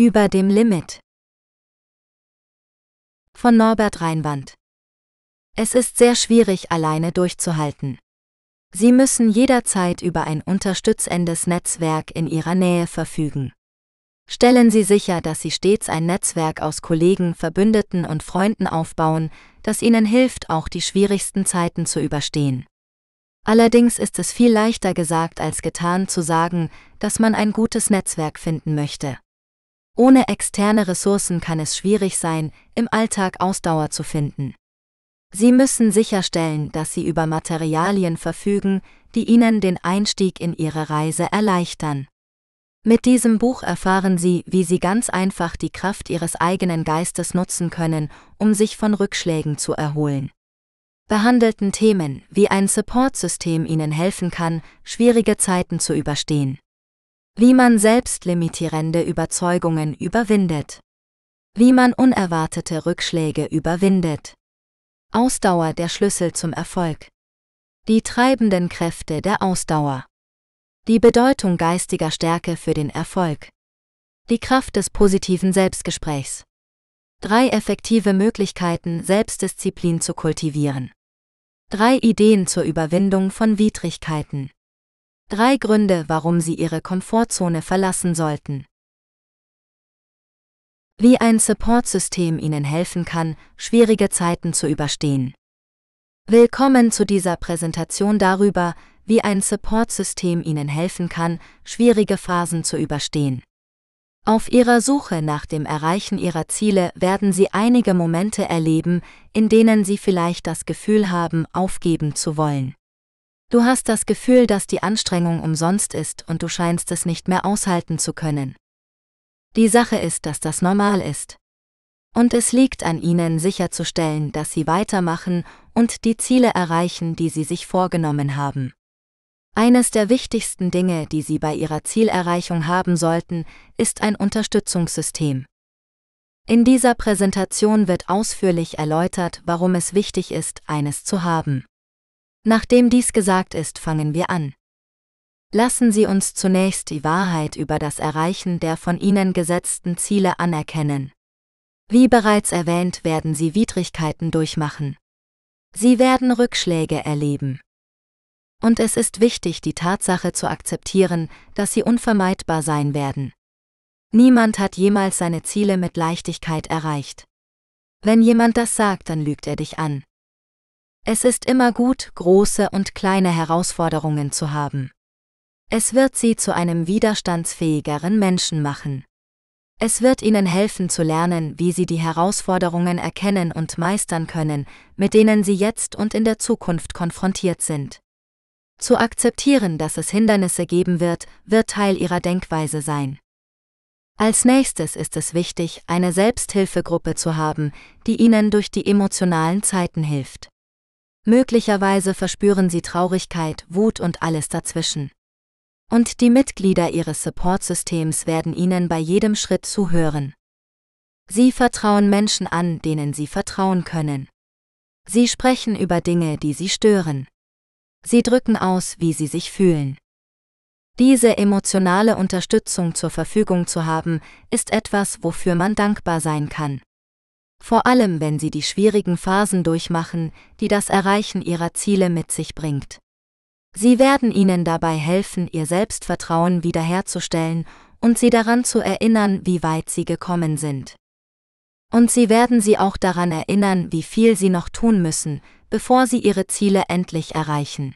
Über dem Limit. Von Norbert Reinwand. Es ist sehr schwierig, alleine durchzuhalten. Sie müssen jederzeit über ein unterstützendes Netzwerk in Ihrer Nähe verfügen. Stellen Sie sicher, dass Sie stets ein Netzwerk aus Kollegen, Verbündeten und Freunden aufbauen, das Ihnen hilft, auch die schwierigsten Zeiten zu überstehen. Allerdings ist es viel leichter gesagt als getan zu sagen, dass man ein gutes Netzwerk finden möchte. Ohne externe Ressourcen kann es schwierig sein, im Alltag Ausdauer zu finden. Sie müssen sicherstellen, dass Sie über Materialien verfügen, die Ihnen den Einstieg in Ihre Reise erleichtern. Mit diesem Buch erfahren Sie, wie Sie ganz einfach die Kraft Ihres eigenen Geistes nutzen können, um sich von Rückschlägen zu erholen. Behandelten Themen, wie ein Support-System Ihnen helfen kann, schwierige Zeiten zu überstehen. Wie man selbstlimitierende Überzeugungen überwindet. Wie man unerwartete Rückschläge überwindet. Ausdauer der Schlüssel zum Erfolg. Die treibenden Kräfte der Ausdauer. Die Bedeutung geistiger Stärke für den Erfolg. Die Kraft des positiven Selbstgesprächs. Drei effektive Möglichkeiten, Selbstdisziplin zu kultivieren. Drei Ideen zur Überwindung von Widrigkeiten. Drei Gründe, warum Sie Ihre Komfortzone verlassen sollten. Wie ein Support-System Ihnen helfen kann, schwierige Zeiten zu überstehen. Willkommen zu dieser Präsentation darüber, wie ein Support-System Ihnen helfen kann, schwierige Phasen zu überstehen. Auf Ihrer Suche nach dem Erreichen Ihrer Ziele werden Sie einige Momente erleben, in denen Sie vielleicht das Gefühl haben, aufgeben zu wollen. Du hast das Gefühl, dass die Anstrengung umsonst ist und du scheinst es nicht mehr aushalten zu können. Die Sache ist, dass das normal ist. Und es liegt an ihnen sicherzustellen, dass sie weitermachen und die Ziele erreichen, die sie sich vorgenommen haben. Eines der wichtigsten Dinge, die sie bei ihrer Zielerreichung haben sollten, ist ein Unterstützungssystem. In dieser Präsentation wird ausführlich erläutert, warum es wichtig ist, eines zu haben. Nachdem dies gesagt ist, fangen wir an. Lassen Sie uns zunächst die Wahrheit über das Erreichen der von Ihnen gesetzten Ziele anerkennen. Wie bereits erwähnt, werden Sie Widrigkeiten durchmachen. Sie werden Rückschläge erleben. Und es ist wichtig, die Tatsache zu akzeptieren, dass sie unvermeidbar sein werden. Niemand hat jemals seine Ziele mit Leichtigkeit erreicht. Wenn jemand das sagt, dann lügt er dich an. Es ist immer gut, große und kleine Herausforderungen zu haben. Es wird sie zu einem widerstandsfähigeren Menschen machen. Es wird ihnen helfen zu lernen, wie sie die Herausforderungen erkennen und meistern können, mit denen sie jetzt und in der Zukunft konfrontiert sind. Zu akzeptieren, dass es Hindernisse geben wird, wird Teil ihrer Denkweise sein. Als nächstes ist es wichtig, eine Selbsthilfegruppe zu haben, die ihnen durch die emotionalen Zeiten hilft. Möglicherweise verspüren sie Traurigkeit, Wut und alles dazwischen. Und die Mitglieder ihres Supportsystems werden ihnen bei jedem Schritt zuhören. Sie vertrauen Menschen an, denen sie vertrauen können. Sie sprechen über Dinge, die sie stören. Sie drücken aus, wie sie sich fühlen. Diese emotionale Unterstützung zur Verfügung zu haben, ist etwas, wofür man dankbar sein kann vor allem wenn sie die schwierigen Phasen durchmachen, die das Erreichen ihrer Ziele mit sich bringt. Sie werden ihnen dabei helfen, ihr Selbstvertrauen wiederherzustellen und sie daran zu erinnern, wie weit sie gekommen sind. Und sie werden sie auch daran erinnern, wie viel sie noch tun müssen, bevor sie ihre Ziele endlich erreichen.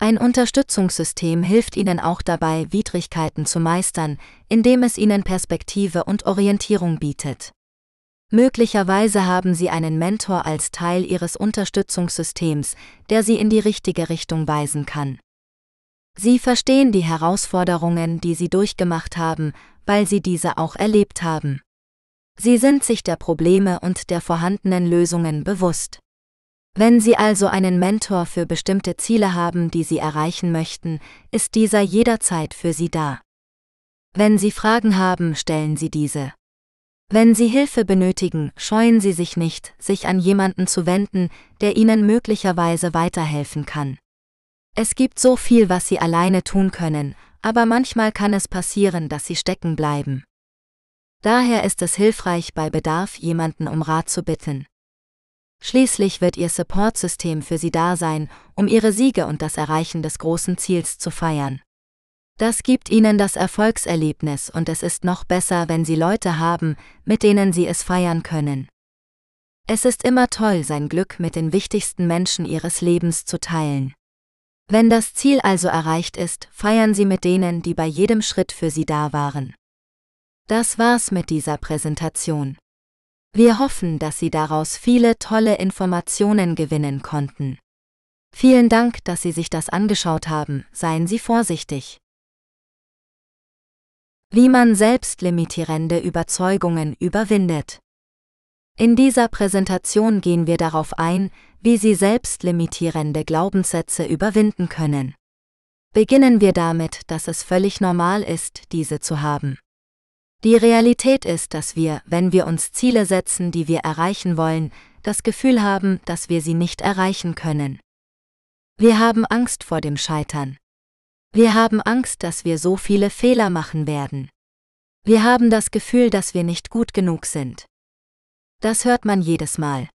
Ein Unterstützungssystem hilft ihnen auch dabei, Widrigkeiten zu meistern, indem es ihnen Perspektive und Orientierung bietet. Möglicherweise haben Sie einen Mentor als Teil Ihres Unterstützungssystems, der Sie in die richtige Richtung weisen kann. Sie verstehen die Herausforderungen, die Sie durchgemacht haben, weil Sie diese auch erlebt haben. Sie sind sich der Probleme und der vorhandenen Lösungen bewusst. Wenn Sie also einen Mentor für bestimmte Ziele haben, die Sie erreichen möchten, ist dieser jederzeit für Sie da. Wenn Sie Fragen haben, stellen Sie diese. Wenn Sie Hilfe benötigen, scheuen Sie sich nicht, sich an jemanden zu wenden, der Ihnen möglicherweise weiterhelfen kann. Es gibt so viel, was Sie alleine tun können, aber manchmal kann es passieren, dass Sie stecken bleiben. Daher ist es hilfreich, bei Bedarf jemanden um Rat zu bitten. Schließlich wird Ihr Support-System für Sie da sein, um Ihre Siege und das Erreichen des großen Ziels zu feiern. Das gibt ihnen das Erfolgserlebnis und es ist noch besser, wenn sie Leute haben, mit denen sie es feiern können. Es ist immer toll, sein Glück mit den wichtigsten Menschen ihres Lebens zu teilen. Wenn das Ziel also erreicht ist, feiern sie mit denen, die bei jedem Schritt für sie da waren. Das war's mit dieser Präsentation. Wir hoffen, dass Sie daraus viele tolle Informationen gewinnen konnten. Vielen Dank, dass Sie sich das angeschaut haben, seien Sie vorsichtig. Wie man selbstlimitierende Überzeugungen überwindet. In dieser Präsentation gehen wir darauf ein, wie Sie selbstlimitierende Glaubenssätze überwinden können. Beginnen wir damit, dass es völlig normal ist, diese zu haben. Die Realität ist, dass wir, wenn wir uns Ziele setzen, die wir erreichen wollen, das Gefühl haben, dass wir sie nicht erreichen können. Wir haben Angst vor dem Scheitern. Wir haben Angst, dass wir so viele Fehler machen werden. Wir haben das Gefühl, dass wir nicht gut genug sind. Das hört man jedes Mal.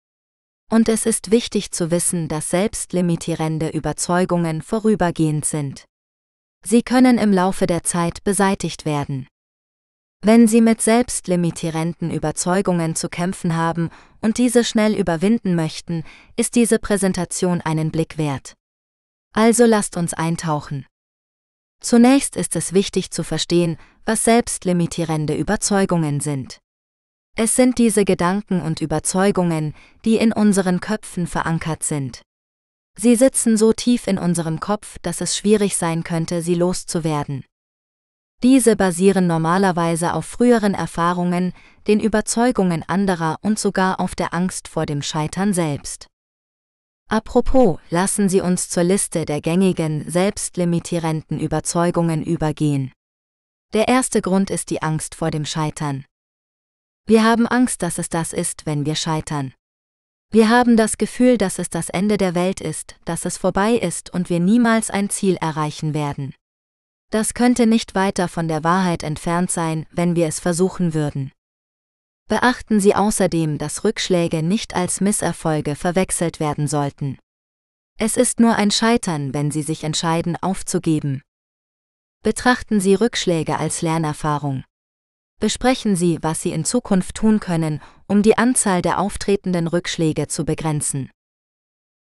Und es ist wichtig zu wissen, dass selbstlimitierende Überzeugungen vorübergehend sind. Sie können im Laufe der Zeit beseitigt werden. Wenn Sie mit selbstlimitierenden Überzeugungen zu kämpfen haben und diese schnell überwinden möchten, ist diese Präsentation einen Blick wert. Also lasst uns eintauchen. Zunächst ist es wichtig zu verstehen, was selbstlimitierende Überzeugungen sind. Es sind diese Gedanken und Überzeugungen, die in unseren Köpfen verankert sind. Sie sitzen so tief in unserem Kopf, dass es schwierig sein könnte, sie loszuwerden. Diese basieren normalerweise auf früheren Erfahrungen, den Überzeugungen anderer und sogar auf der Angst vor dem Scheitern selbst. Apropos, lassen Sie uns zur Liste der gängigen, selbstlimitierenden Überzeugungen übergehen. Der erste Grund ist die Angst vor dem Scheitern. Wir haben Angst, dass es das ist, wenn wir scheitern. Wir haben das Gefühl, dass es das Ende der Welt ist, dass es vorbei ist und wir niemals ein Ziel erreichen werden. Das könnte nicht weiter von der Wahrheit entfernt sein, wenn wir es versuchen würden. Beachten Sie außerdem, dass Rückschläge nicht als Misserfolge verwechselt werden sollten. Es ist nur ein Scheitern, wenn Sie sich entscheiden, aufzugeben. Betrachten Sie Rückschläge als Lernerfahrung. Besprechen Sie, was Sie in Zukunft tun können, um die Anzahl der auftretenden Rückschläge zu begrenzen.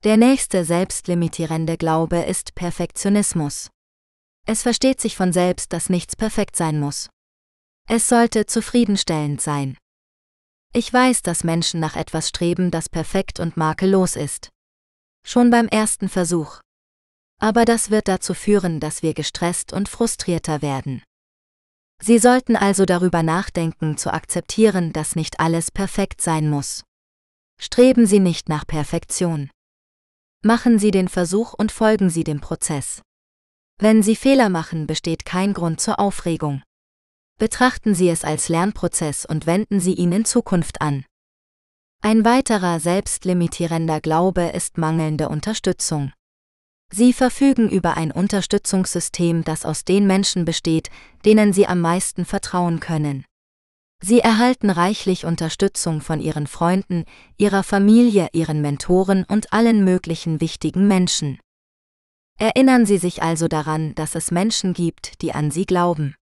Der nächste selbstlimitierende Glaube ist Perfektionismus. Es versteht sich von selbst, dass nichts perfekt sein muss. Es sollte zufriedenstellend sein. Ich weiß, dass Menschen nach etwas streben, das perfekt und makellos ist. Schon beim ersten Versuch. Aber das wird dazu führen, dass wir gestresst und frustrierter werden. Sie sollten also darüber nachdenken zu akzeptieren, dass nicht alles perfekt sein muss. Streben Sie nicht nach Perfektion. Machen Sie den Versuch und folgen Sie dem Prozess. Wenn Sie Fehler machen, besteht kein Grund zur Aufregung. Betrachten Sie es als Lernprozess und wenden Sie ihn in Zukunft an. Ein weiterer selbstlimitierender Glaube ist mangelnde Unterstützung. Sie verfügen über ein Unterstützungssystem, das aus den Menschen besteht, denen sie am meisten vertrauen können. Sie erhalten reichlich Unterstützung von ihren Freunden, ihrer Familie, ihren Mentoren und allen möglichen wichtigen Menschen. Erinnern Sie sich also daran, dass es Menschen gibt, die an Sie glauben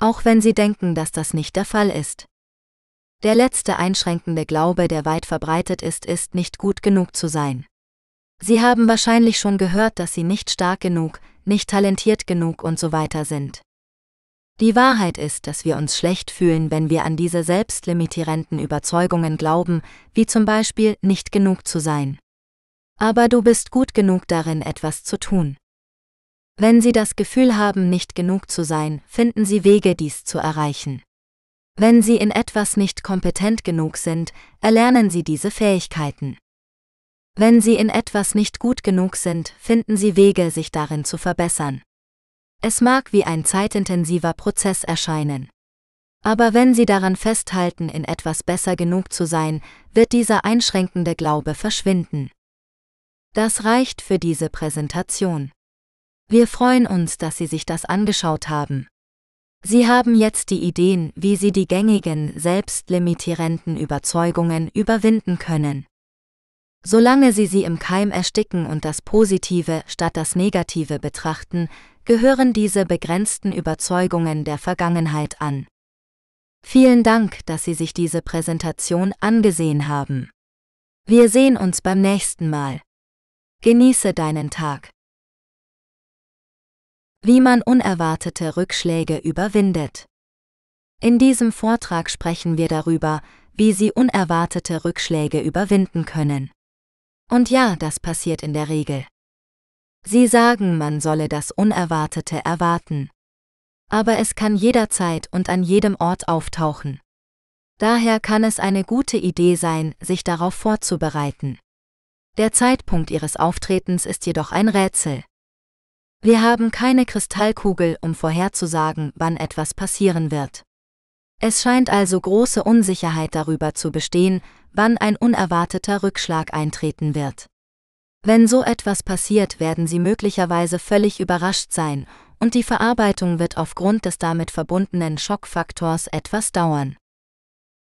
auch wenn sie denken, dass das nicht der Fall ist. Der letzte einschränkende Glaube, der weit verbreitet ist, ist nicht gut genug zu sein. Sie haben wahrscheinlich schon gehört, dass sie nicht stark genug, nicht talentiert genug und so weiter sind. Die Wahrheit ist, dass wir uns schlecht fühlen, wenn wir an diese selbstlimitierenden Überzeugungen glauben, wie zum Beispiel nicht genug zu sein. Aber du bist gut genug darin, etwas zu tun. Wenn Sie das Gefühl haben, nicht genug zu sein, finden Sie Wege, dies zu erreichen. Wenn Sie in etwas nicht kompetent genug sind, erlernen Sie diese Fähigkeiten. Wenn Sie in etwas nicht gut genug sind, finden Sie Wege, sich darin zu verbessern. Es mag wie ein zeitintensiver Prozess erscheinen. Aber wenn Sie daran festhalten, in etwas besser genug zu sein, wird dieser einschränkende Glaube verschwinden. Das reicht für diese Präsentation. Wir freuen uns, dass Sie sich das angeschaut haben. Sie haben jetzt die Ideen, wie Sie die gängigen, selbstlimitierenden Überzeugungen überwinden können. Solange Sie sie im Keim ersticken und das Positive statt das Negative betrachten, gehören diese begrenzten Überzeugungen der Vergangenheit an. Vielen Dank, dass Sie sich diese Präsentation angesehen haben. Wir sehen uns beim nächsten Mal. Genieße deinen Tag. Wie man unerwartete Rückschläge überwindet. In diesem Vortrag sprechen wir darüber, wie Sie unerwartete Rückschläge überwinden können. Und ja, das passiert in der Regel. Sie sagen, man solle das Unerwartete erwarten. Aber es kann jederzeit und an jedem Ort auftauchen. Daher kann es eine gute Idee sein, sich darauf vorzubereiten. Der Zeitpunkt ihres Auftretens ist jedoch ein Rätsel. Wir haben keine Kristallkugel, um vorherzusagen, wann etwas passieren wird. Es scheint also große Unsicherheit darüber zu bestehen, wann ein unerwarteter Rückschlag eintreten wird. Wenn so etwas passiert, werden Sie möglicherweise völlig überrascht sein, und die Verarbeitung wird aufgrund des damit verbundenen Schockfaktors etwas dauern.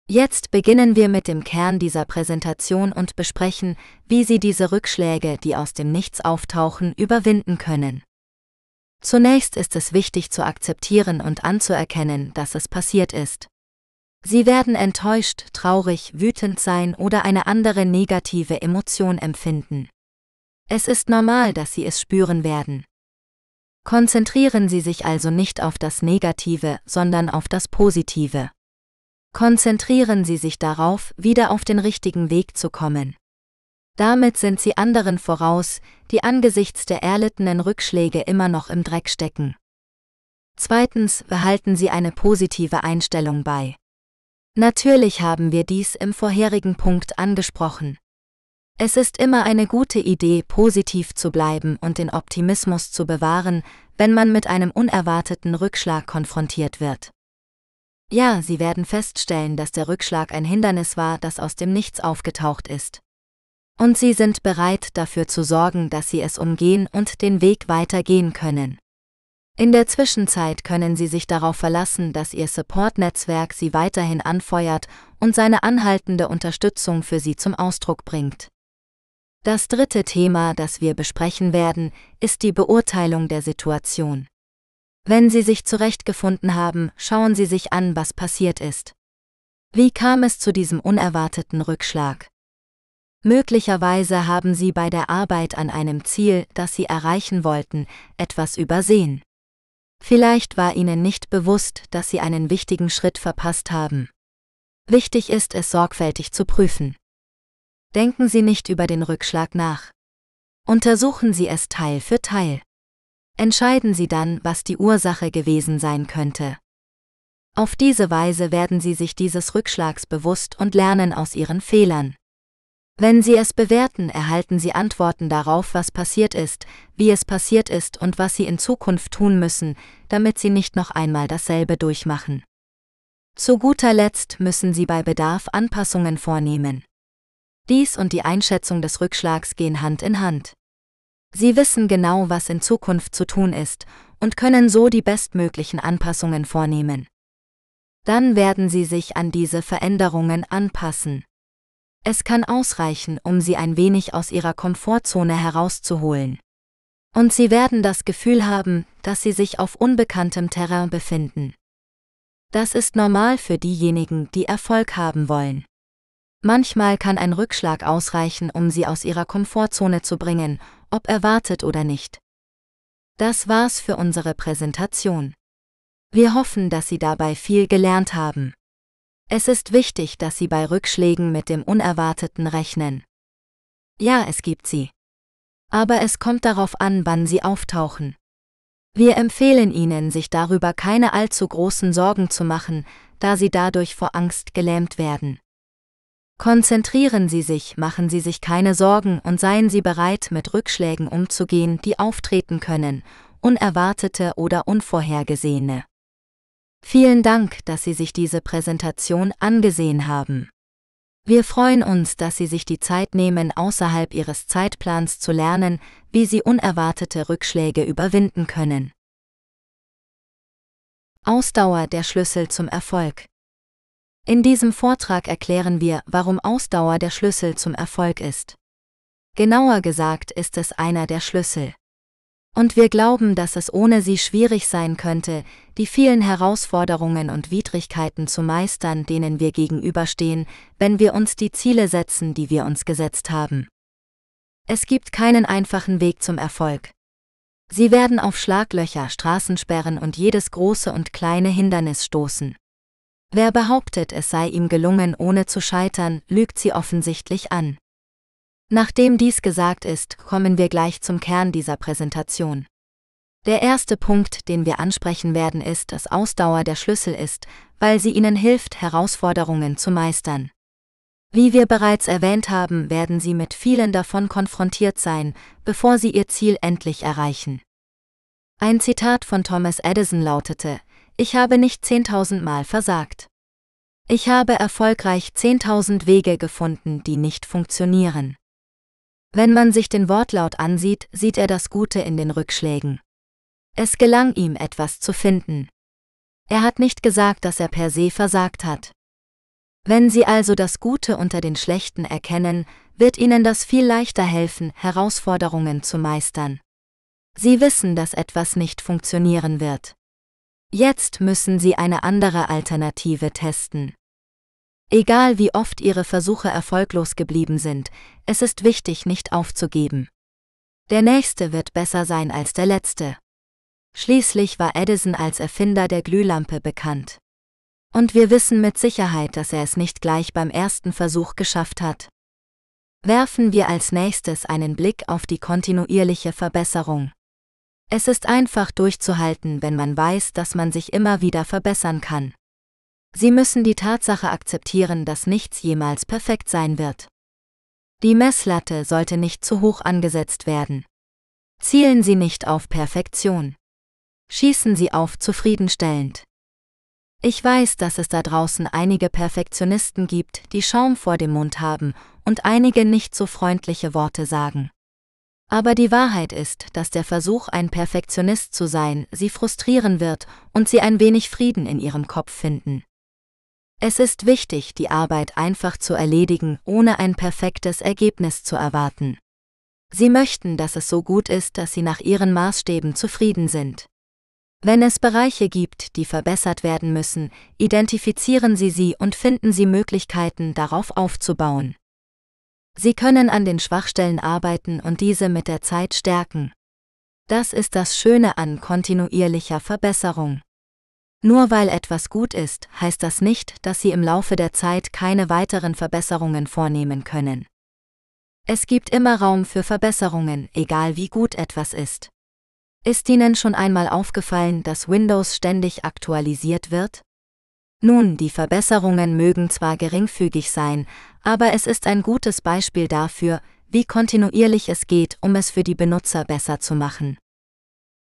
Jetzt beginnen wir mit dem Kern dieser Präsentation und besprechen, wie Sie diese Rückschläge, die aus dem Nichts auftauchen, überwinden können. Zunächst ist es wichtig zu akzeptieren und anzuerkennen, dass es passiert ist. Sie werden enttäuscht, traurig, wütend sein oder eine andere negative Emotion empfinden. Es ist normal, dass Sie es spüren werden. Konzentrieren Sie sich also nicht auf das Negative, sondern auf das Positive. Konzentrieren Sie sich darauf, wieder auf den richtigen Weg zu kommen. Damit sind sie anderen voraus, die angesichts der erlittenen Rückschläge immer noch im Dreck stecken. Zweitens behalten Sie eine positive Einstellung bei. Natürlich haben wir dies im vorherigen Punkt angesprochen. Es ist immer eine gute Idee, positiv zu bleiben und den Optimismus zu bewahren, wenn man mit einem unerwarteten Rückschlag konfrontiert wird. Ja, Sie werden feststellen, dass der Rückschlag ein Hindernis war, das aus dem Nichts aufgetaucht ist und sie sind bereit dafür zu sorgen, dass sie es umgehen und den Weg weitergehen können. In der Zwischenzeit können Sie sich darauf verlassen, dass Ihr Support-Netzwerk Sie weiterhin anfeuert und seine anhaltende Unterstützung für Sie zum Ausdruck bringt. Das dritte Thema, das wir besprechen werden, ist die Beurteilung der Situation. Wenn Sie sich zurechtgefunden haben, schauen Sie sich an, was passiert ist. Wie kam es zu diesem unerwarteten Rückschlag? Möglicherweise haben Sie bei der Arbeit an einem Ziel, das Sie erreichen wollten, etwas übersehen. Vielleicht war Ihnen nicht bewusst, dass Sie einen wichtigen Schritt verpasst haben. Wichtig ist es sorgfältig zu prüfen. Denken Sie nicht über den Rückschlag nach. Untersuchen Sie es Teil für Teil. Entscheiden Sie dann, was die Ursache gewesen sein könnte. Auf diese Weise werden Sie sich dieses Rückschlags bewusst und lernen aus Ihren Fehlern. Wenn Sie es bewerten, erhalten Sie Antworten darauf, was passiert ist, wie es passiert ist und was Sie in Zukunft tun müssen, damit Sie nicht noch einmal dasselbe durchmachen. Zu guter Letzt müssen Sie bei Bedarf Anpassungen vornehmen. Dies und die Einschätzung des Rückschlags gehen Hand in Hand. Sie wissen genau, was in Zukunft zu tun ist und können so die bestmöglichen Anpassungen vornehmen. Dann werden Sie sich an diese Veränderungen anpassen. Es kann ausreichen, um sie ein wenig aus ihrer Komfortzone herauszuholen. Und sie werden das Gefühl haben, dass sie sich auf unbekanntem Terrain befinden. Das ist normal für diejenigen, die Erfolg haben wollen. Manchmal kann ein Rückschlag ausreichen, um sie aus ihrer Komfortzone zu bringen, ob erwartet oder nicht. Das war's für unsere Präsentation. Wir hoffen, dass Sie dabei viel gelernt haben. Es ist wichtig, dass Sie bei Rückschlägen mit dem Unerwarteten rechnen. Ja, es gibt sie. Aber es kommt darauf an, wann sie auftauchen. Wir empfehlen Ihnen, sich darüber keine allzu großen Sorgen zu machen, da Sie dadurch vor Angst gelähmt werden. Konzentrieren Sie sich, machen Sie sich keine Sorgen und seien Sie bereit, mit Rückschlägen umzugehen, die auftreten können, unerwartete oder unvorhergesehene. Vielen Dank, dass Sie sich diese Präsentation angesehen haben. Wir freuen uns, dass Sie sich die Zeit nehmen, außerhalb Ihres Zeitplans zu lernen, wie Sie unerwartete Rückschläge überwinden können. Ausdauer der Schlüssel zum Erfolg. In diesem Vortrag erklären wir, warum Ausdauer der Schlüssel zum Erfolg ist. Genauer gesagt ist es einer der Schlüssel. Und wir glauben, dass es ohne sie schwierig sein könnte, die vielen Herausforderungen und Widrigkeiten zu meistern, denen wir gegenüberstehen, wenn wir uns die Ziele setzen, die wir uns gesetzt haben. Es gibt keinen einfachen Weg zum Erfolg. Sie werden auf Schlaglöcher, Straßensperren und jedes große und kleine Hindernis stoßen. Wer behauptet, es sei ihm gelungen, ohne zu scheitern, lügt sie offensichtlich an. Nachdem dies gesagt ist, kommen wir gleich zum Kern dieser Präsentation. Der erste Punkt, den wir ansprechen werden, ist, dass Ausdauer der Schlüssel ist, weil sie ihnen hilft, Herausforderungen zu meistern. Wie wir bereits erwähnt haben, werden sie mit vielen davon konfrontiert sein, bevor sie ihr Ziel endlich erreichen. Ein Zitat von Thomas Edison lautete, Ich habe nicht 10.000 Mal versagt. Ich habe erfolgreich 10.000 Wege gefunden, die nicht funktionieren. Wenn man sich den Wortlaut ansieht, sieht er das Gute in den Rückschlägen. Es gelang ihm etwas zu finden. Er hat nicht gesagt, dass er per se versagt hat. Wenn Sie also das Gute unter den Schlechten erkennen, wird Ihnen das viel leichter helfen, Herausforderungen zu meistern. Sie wissen, dass etwas nicht funktionieren wird. Jetzt müssen Sie eine andere Alternative testen. Egal wie oft Ihre Versuche erfolglos geblieben sind, es ist wichtig, nicht aufzugeben. Der nächste wird besser sein als der letzte. Schließlich war Edison als Erfinder der Glühlampe bekannt. Und wir wissen mit Sicherheit, dass er es nicht gleich beim ersten Versuch geschafft hat. Werfen wir als nächstes einen Blick auf die kontinuierliche Verbesserung. Es ist einfach durchzuhalten, wenn man weiß, dass man sich immer wieder verbessern kann. Sie müssen die Tatsache akzeptieren, dass nichts jemals perfekt sein wird. Die Messlatte sollte nicht zu hoch angesetzt werden. Zielen Sie nicht auf Perfektion schießen sie auf zufriedenstellend. Ich weiß, dass es da draußen einige Perfektionisten gibt, die Schaum vor dem Mund haben und einige nicht so freundliche Worte sagen. Aber die Wahrheit ist, dass der Versuch, ein Perfektionist zu sein, sie frustrieren wird und sie ein wenig Frieden in ihrem Kopf finden. Es ist wichtig, die Arbeit einfach zu erledigen, ohne ein perfektes Ergebnis zu erwarten. Sie möchten, dass es so gut ist, dass sie nach ihren Maßstäben zufrieden sind. Wenn es Bereiche gibt, die verbessert werden müssen, identifizieren Sie sie und finden Sie Möglichkeiten, darauf aufzubauen. Sie können an den Schwachstellen arbeiten und diese mit der Zeit stärken. Das ist das Schöne an kontinuierlicher Verbesserung. Nur weil etwas gut ist, heißt das nicht, dass Sie im Laufe der Zeit keine weiteren Verbesserungen vornehmen können. Es gibt immer Raum für Verbesserungen, egal wie gut etwas ist. Ist Ihnen schon einmal aufgefallen, dass Windows ständig aktualisiert wird? Nun, die Verbesserungen mögen zwar geringfügig sein, aber es ist ein gutes Beispiel dafür, wie kontinuierlich es geht, um es für die Benutzer besser zu machen.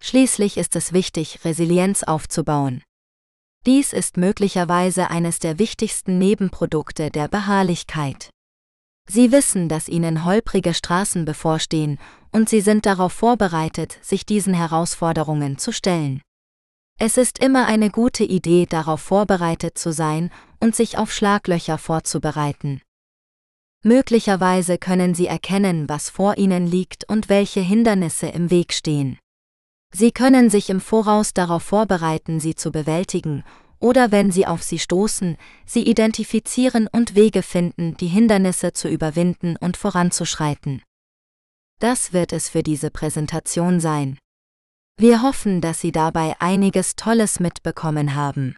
Schließlich ist es wichtig, Resilienz aufzubauen. Dies ist möglicherweise eines der wichtigsten Nebenprodukte der Beharrlichkeit. Sie wissen, dass ihnen holprige Straßen bevorstehen, und sie sind darauf vorbereitet, sich diesen Herausforderungen zu stellen. Es ist immer eine gute Idee, darauf vorbereitet zu sein und sich auf Schlaglöcher vorzubereiten. Möglicherweise können Sie erkennen, was vor Ihnen liegt und welche Hindernisse im Weg stehen. Sie können sich im Voraus darauf vorbereiten, sie zu bewältigen oder wenn sie auf sie stoßen, sie identifizieren und Wege finden, die Hindernisse zu überwinden und voranzuschreiten. Das wird es für diese Präsentation sein. Wir hoffen, dass Sie dabei einiges Tolles mitbekommen haben.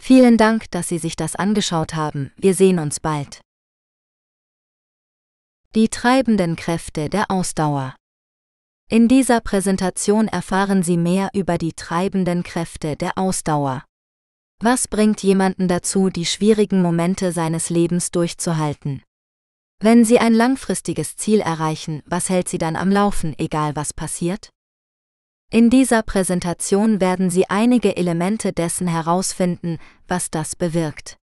Vielen Dank, dass Sie sich das angeschaut haben, wir sehen uns bald. Die treibenden Kräfte der Ausdauer. In dieser Präsentation erfahren Sie mehr über die treibenden Kräfte der Ausdauer. Was bringt jemanden dazu, die schwierigen Momente seines Lebens durchzuhalten? Wenn sie ein langfristiges Ziel erreichen, was hält sie dann am Laufen, egal was passiert? In dieser Präsentation werden Sie einige Elemente dessen herausfinden, was das bewirkt.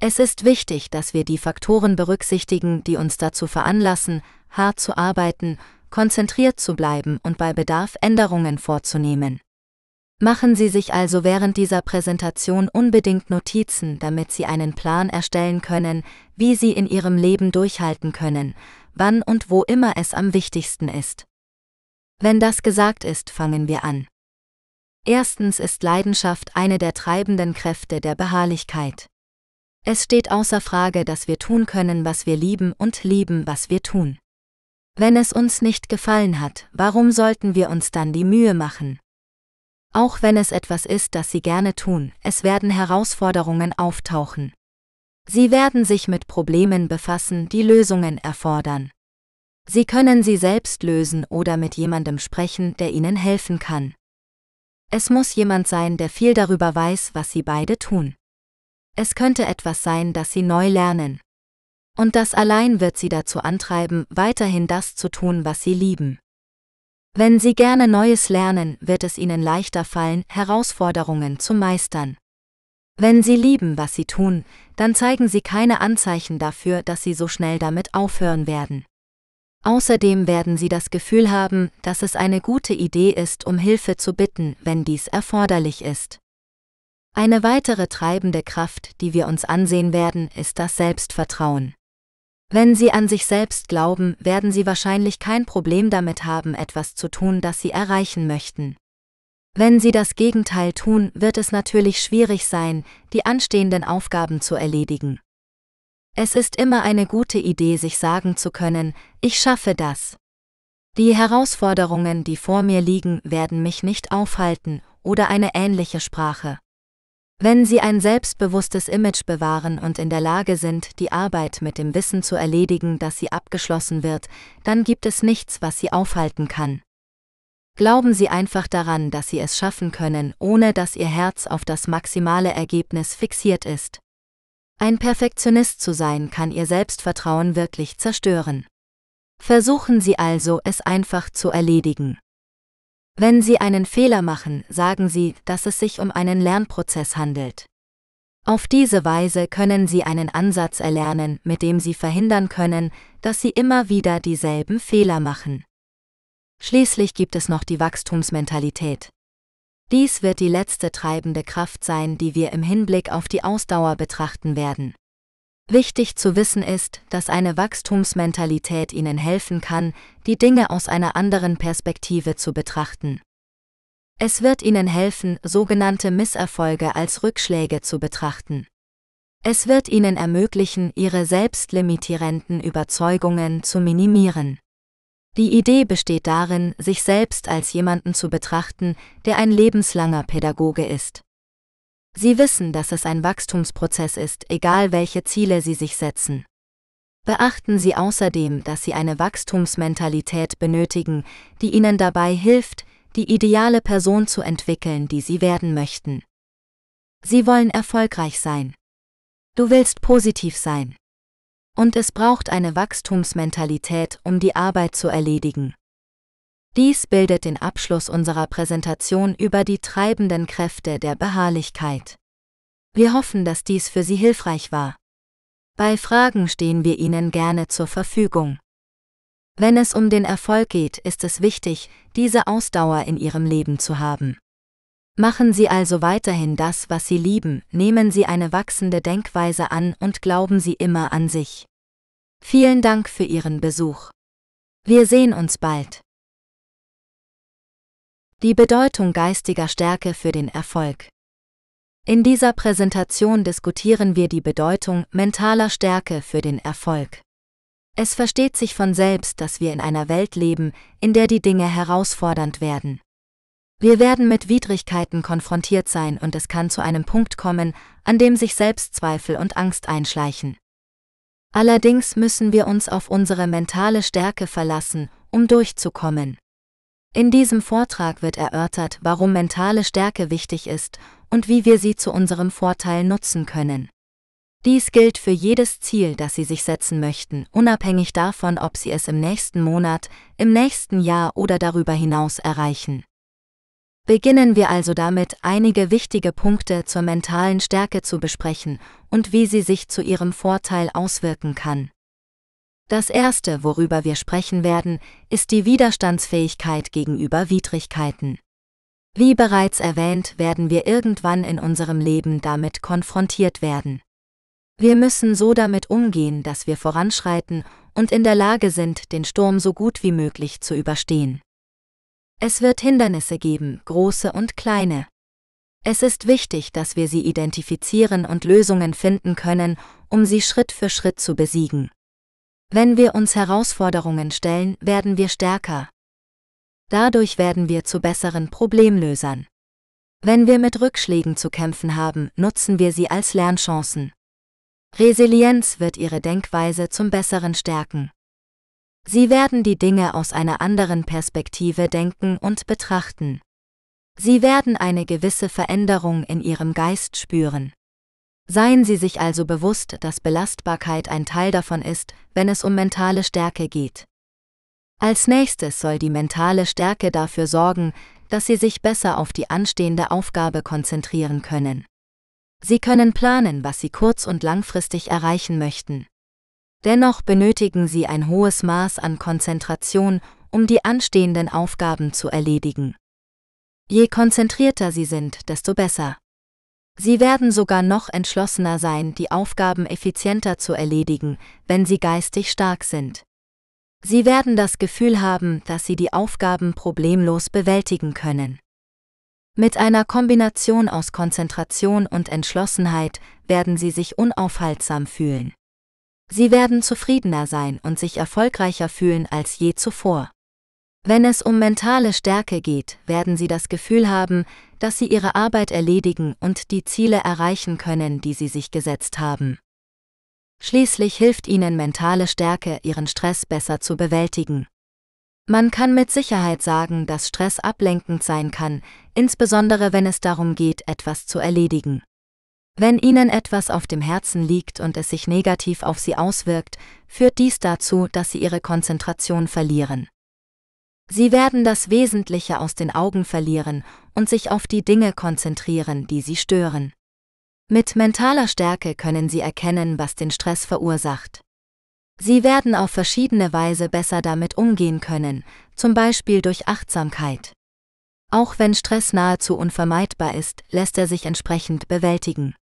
Es ist wichtig, dass wir die Faktoren berücksichtigen, die uns dazu veranlassen, hart zu arbeiten, konzentriert zu bleiben und bei Bedarf Änderungen vorzunehmen. Machen Sie sich also während dieser Präsentation unbedingt Notizen, damit Sie einen Plan erstellen können, wie Sie in Ihrem Leben durchhalten können, wann und wo immer es am wichtigsten ist. Wenn das gesagt ist, fangen wir an. Erstens ist Leidenschaft eine der treibenden Kräfte der Beharrlichkeit. Es steht außer Frage, dass wir tun können, was wir lieben und lieben, was wir tun. Wenn es uns nicht gefallen hat, warum sollten wir uns dann die Mühe machen? Auch wenn es etwas ist, das sie gerne tun, es werden Herausforderungen auftauchen. Sie werden sich mit Problemen befassen, die Lösungen erfordern. Sie können sie selbst lösen oder mit jemandem sprechen, der ihnen helfen kann. Es muss jemand sein, der viel darüber weiß, was sie beide tun. Es könnte etwas sein, das sie neu lernen. Und das allein wird sie dazu antreiben, weiterhin das zu tun, was sie lieben. Wenn Sie gerne Neues lernen, wird es Ihnen leichter fallen, Herausforderungen zu meistern. Wenn Sie lieben, was Sie tun, dann zeigen Sie keine Anzeichen dafür, dass Sie so schnell damit aufhören werden. Außerdem werden Sie das Gefühl haben, dass es eine gute Idee ist, um Hilfe zu bitten, wenn dies erforderlich ist. Eine weitere treibende Kraft, die wir uns ansehen werden, ist das Selbstvertrauen. Wenn Sie an sich selbst glauben, werden Sie wahrscheinlich kein Problem damit haben, etwas zu tun, das Sie erreichen möchten. Wenn Sie das Gegenteil tun, wird es natürlich schwierig sein, die anstehenden Aufgaben zu erledigen. Es ist immer eine gute Idee, sich sagen zu können, ich schaffe das. Die Herausforderungen, die vor mir liegen, werden mich nicht aufhalten oder eine ähnliche Sprache. Wenn Sie ein selbstbewusstes Image bewahren und in der Lage sind, die Arbeit mit dem Wissen zu erledigen, dass sie abgeschlossen wird, dann gibt es nichts, was Sie aufhalten kann. Glauben Sie einfach daran, dass Sie es schaffen können, ohne dass Ihr Herz auf das maximale Ergebnis fixiert ist. Ein Perfektionist zu sein kann Ihr Selbstvertrauen wirklich zerstören. Versuchen Sie also, es einfach zu erledigen. Wenn Sie einen Fehler machen, sagen Sie, dass es sich um einen Lernprozess handelt. Auf diese Weise können Sie einen Ansatz erlernen, mit dem Sie verhindern können, dass Sie immer wieder dieselben Fehler machen. Schließlich gibt es noch die Wachstumsmentalität. Dies wird die letzte treibende Kraft sein, die wir im Hinblick auf die Ausdauer betrachten werden. Wichtig zu wissen ist, dass eine Wachstumsmentalität Ihnen helfen kann, die Dinge aus einer anderen Perspektive zu betrachten. Es wird Ihnen helfen, sogenannte Misserfolge als Rückschläge zu betrachten. Es wird Ihnen ermöglichen, Ihre selbstlimitierenden Überzeugungen zu minimieren. Die Idee besteht darin, sich selbst als jemanden zu betrachten, der ein lebenslanger Pädagoge ist. Sie wissen, dass es ein Wachstumsprozess ist, egal welche Ziele Sie sich setzen. Beachten Sie außerdem, dass Sie eine Wachstumsmentalität benötigen, die Ihnen dabei hilft, die ideale Person zu entwickeln, die Sie werden möchten. Sie wollen erfolgreich sein. Du willst positiv sein. Und es braucht eine Wachstumsmentalität, um die Arbeit zu erledigen. Dies bildet den Abschluss unserer Präsentation über die treibenden Kräfte der Beharrlichkeit. Wir hoffen, dass dies für Sie hilfreich war. Bei Fragen stehen wir Ihnen gerne zur Verfügung. Wenn es um den Erfolg geht, ist es wichtig, diese Ausdauer in Ihrem Leben zu haben. Machen Sie also weiterhin das, was Sie lieben, nehmen Sie eine wachsende Denkweise an und glauben Sie immer an sich. Vielen Dank für Ihren Besuch. Wir sehen uns bald. Die Bedeutung geistiger Stärke für den Erfolg. In dieser Präsentation diskutieren wir die Bedeutung mentaler Stärke für den Erfolg. Es versteht sich von selbst, dass wir in einer Welt leben, in der die Dinge herausfordernd werden. Wir werden mit Widrigkeiten konfrontiert sein und es kann zu einem Punkt kommen, an dem sich Selbstzweifel und Angst einschleichen. Allerdings müssen wir uns auf unsere mentale Stärke verlassen, um durchzukommen. In diesem Vortrag wird erörtert, warum mentale Stärke wichtig ist und wie wir sie zu unserem Vorteil nutzen können. Dies gilt für jedes Ziel, das Sie sich setzen möchten, unabhängig davon, ob Sie es im nächsten Monat, im nächsten Jahr oder darüber hinaus erreichen. Beginnen wir also damit, einige wichtige Punkte zur mentalen Stärke zu besprechen und wie sie sich zu Ihrem Vorteil auswirken kann. Das Erste, worüber wir sprechen werden, ist die Widerstandsfähigkeit gegenüber Widrigkeiten. Wie bereits erwähnt, werden wir irgendwann in unserem Leben damit konfrontiert werden. Wir müssen so damit umgehen, dass wir voranschreiten und in der Lage sind, den Sturm so gut wie möglich zu überstehen. Es wird Hindernisse geben, große und kleine. Es ist wichtig, dass wir sie identifizieren und Lösungen finden können, um sie Schritt für Schritt zu besiegen. Wenn wir uns Herausforderungen stellen, werden wir stärker. Dadurch werden wir zu besseren Problemlösern. Wenn wir mit Rückschlägen zu kämpfen haben, nutzen wir sie als Lernchancen. Resilienz wird ihre Denkweise zum Besseren stärken. Sie werden die Dinge aus einer anderen Perspektive denken und betrachten. Sie werden eine gewisse Veränderung in ihrem Geist spüren. Seien Sie sich also bewusst, dass Belastbarkeit ein Teil davon ist, wenn es um mentale Stärke geht. Als nächstes soll die mentale Stärke dafür sorgen, dass Sie sich besser auf die anstehende Aufgabe konzentrieren können. Sie können planen, was Sie kurz- und langfristig erreichen möchten. Dennoch benötigen Sie ein hohes Maß an Konzentration, um die anstehenden Aufgaben zu erledigen. Je konzentrierter Sie sind, desto besser. Sie werden sogar noch entschlossener sein, die Aufgaben effizienter zu erledigen, wenn sie geistig stark sind. Sie werden das Gefühl haben, dass sie die Aufgaben problemlos bewältigen können. Mit einer Kombination aus Konzentration und Entschlossenheit werden sie sich unaufhaltsam fühlen. Sie werden zufriedener sein und sich erfolgreicher fühlen als je zuvor. Wenn es um mentale Stärke geht, werden Sie das Gefühl haben, dass Sie Ihre Arbeit erledigen und die Ziele erreichen können, die Sie sich gesetzt haben. Schließlich hilft Ihnen mentale Stärke, Ihren Stress besser zu bewältigen. Man kann mit Sicherheit sagen, dass Stress ablenkend sein kann, insbesondere wenn es darum geht, etwas zu erledigen. Wenn Ihnen etwas auf dem Herzen liegt und es sich negativ auf Sie auswirkt, führt dies dazu, dass Sie Ihre Konzentration verlieren. Sie werden das Wesentliche aus den Augen verlieren und sich auf die Dinge konzentrieren, die sie stören. Mit mentaler Stärke können sie erkennen, was den Stress verursacht. Sie werden auf verschiedene Weise besser damit umgehen können, zum Beispiel durch Achtsamkeit. Auch wenn Stress nahezu unvermeidbar ist, lässt er sich entsprechend bewältigen.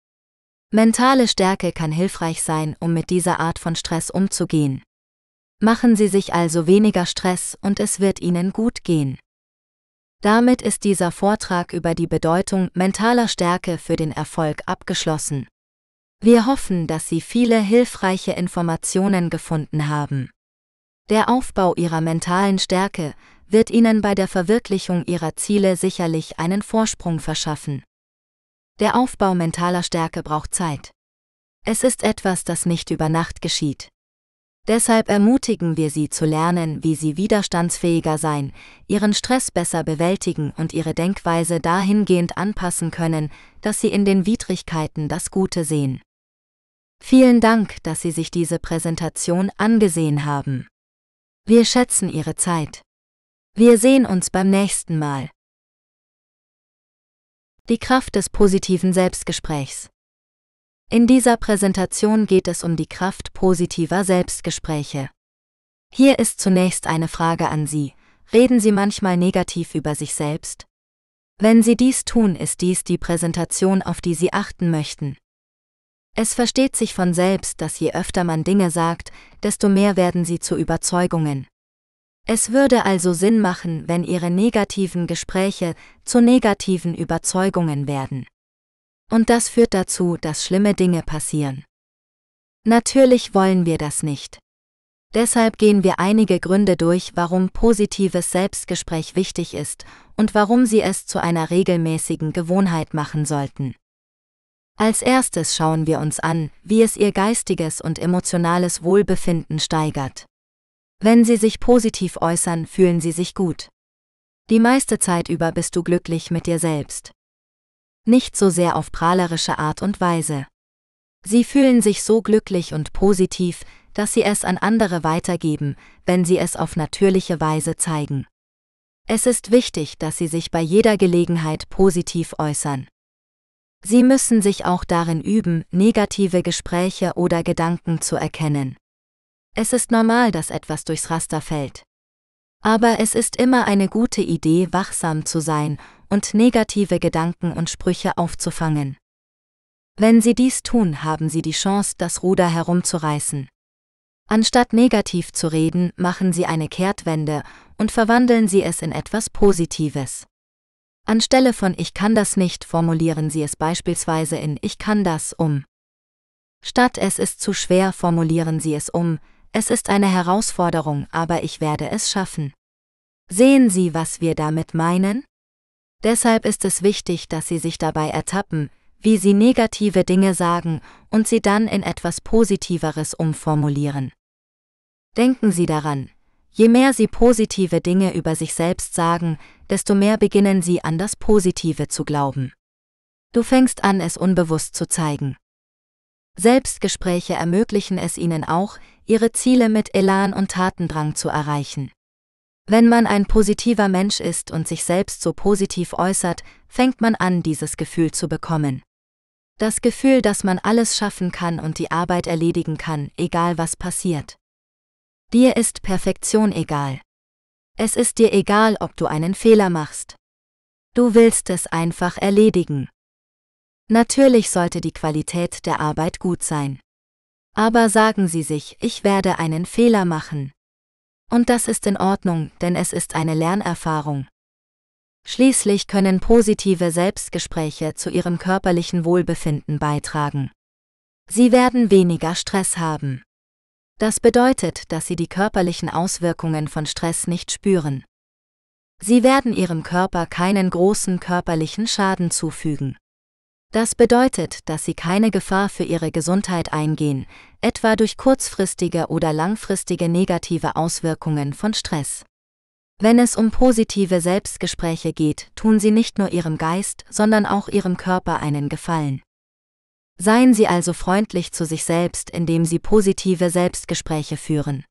Mentale Stärke kann hilfreich sein, um mit dieser Art von Stress umzugehen. Machen Sie sich also weniger Stress und es wird Ihnen gut gehen. Damit ist dieser Vortrag über die Bedeutung mentaler Stärke für den Erfolg abgeschlossen. Wir hoffen, dass Sie viele hilfreiche Informationen gefunden haben. Der Aufbau Ihrer mentalen Stärke wird Ihnen bei der Verwirklichung Ihrer Ziele sicherlich einen Vorsprung verschaffen. Der Aufbau mentaler Stärke braucht Zeit. Es ist etwas, das nicht über Nacht geschieht. Deshalb ermutigen wir Sie zu lernen, wie Sie widerstandsfähiger sein, Ihren Stress besser bewältigen und Ihre Denkweise dahingehend anpassen können, dass Sie in den Widrigkeiten das Gute sehen. Vielen Dank, dass Sie sich diese Präsentation angesehen haben. Wir schätzen Ihre Zeit. Wir sehen uns beim nächsten Mal. Die Kraft des positiven Selbstgesprächs. In dieser Präsentation geht es um die Kraft positiver Selbstgespräche. Hier ist zunächst eine Frage an Sie. Reden Sie manchmal negativ über sich selbst? Wenn Sie dies tun, ist dies die Präsentation, auf die Sie achten möchten. Es versteht sich von selbst, dass je öfter man Dinge sagt, desto mehr werden sie zu Überzeugungen. Es würde also Sinn machen, wenn Ihre negativen Gespräche zu negativen Überzeugungen werden. Und das führt dazu, dass schlimme Dinge passieren. Natürlich wollen wir das nicht. Deshalb gehen wir einige Gründe durch, warum positives Selbstgespräch wichtig ist und warum Sie es zu einer regelmäßigen Gewohnheit machen sollten. Als erstes schauen wir uns an, wie es Ihr geistiges und emotionales Wohlbefinden steigert. Wenn Sie sich positiv äußern, fühlen Sie sich gut. Die meiste Zeit über bist du glücklich mit dir selbst nicht so sehr auf prahlerische Art und Weise. Sie fühlen sich so glücklich und positiv, dass sie es an andere weitergeben, wenn sie es auf natürliche Weise zeigen. Es ist wichtig, dass sie sich bei jeder Gelegenheit positiv äußern. Sie müssen sich auch darin üben, negative Gespräche oder Gedanken zu erkennen. Es ist normal, dass etwas durchs Raster fällt. Aber es ist immer eine gute Idee, wachsam zu sein und negative Gedanken und Sprüche aufzufangen. Wenn Sie dies tun, haben Sie die Chance, das Ruder herumzureißen. Anstatt negativ zu reden, machen Sie eine Kehrtwende und verwandeln Sie es in etwas Positives. Anstelle von Ich kann das nicht formulieren Sie es beispielsweise in Ich kann das um. Statt Es ist zu schwer formulieren Sie es um, es ist eine Herausforderung, aber ich werde es schaffen. Sehen Sie, was wir damit meinen? Deshalb ist es wichtig, dass Sie sich dabei ertappen, wie Sie negative Dinge sagen und sie dann in etwas Positiveres umformulieren. Denken Sie daran, je mehr Sie positive Dinge über sich selbst sagen, desto mehr beginnen Sie an das Positive zu glauben. Du fängst an, es unbewusst zu zeigen. Selbstgespräche ermöglichen es Ihnen auch, Ihre Ziele mit Elan und Tatendrang zu erreichen. Wenn man ein positiver Mensch ist und sich selbst so positiv äußert, fängt man an, dieses Gefühl zu bekommen. Das Gefühl, dass man alles schaffen kann und die Arbeit erledigen kann, egal was passiert. Dir ist Perfektion egal. Es ist dir egal, ob du einen Fehler machst. Du willst es einfach erledigen. Natürlich sollte die Qualität der Arbeit gut sein. Aber sagen Sie sich, ich werde einen Fehler machen. Und das ist in Ordnung, denn es ist eine Lernerfahrung. Schließlich können positive Selbstgespräche zu ihrem körperlichen Wohlbefinden beitragen. Sie werden weniger Stress haben. Das bedeutet, dass sie die körperlichen Auswirkungen von Stress nicht spüren. Sie werden ihrem Körper keinen großen körperlichen Schaden zufügen. Das bedeutet, dass sie keine Gefahr für ihre Gesundheit eingehen, etwa durch kurzfristige oder langfristige negative Auswirkungen von Stress. Wenn es um positive Selbstgespräche geht, tun Sie nicht nur Ihrem Geist, sondern auch Ihrem Körper einen Gefallen. Seien Sie also freundlich zu sich selbst, indem Sie positive Selbstgespräche führen.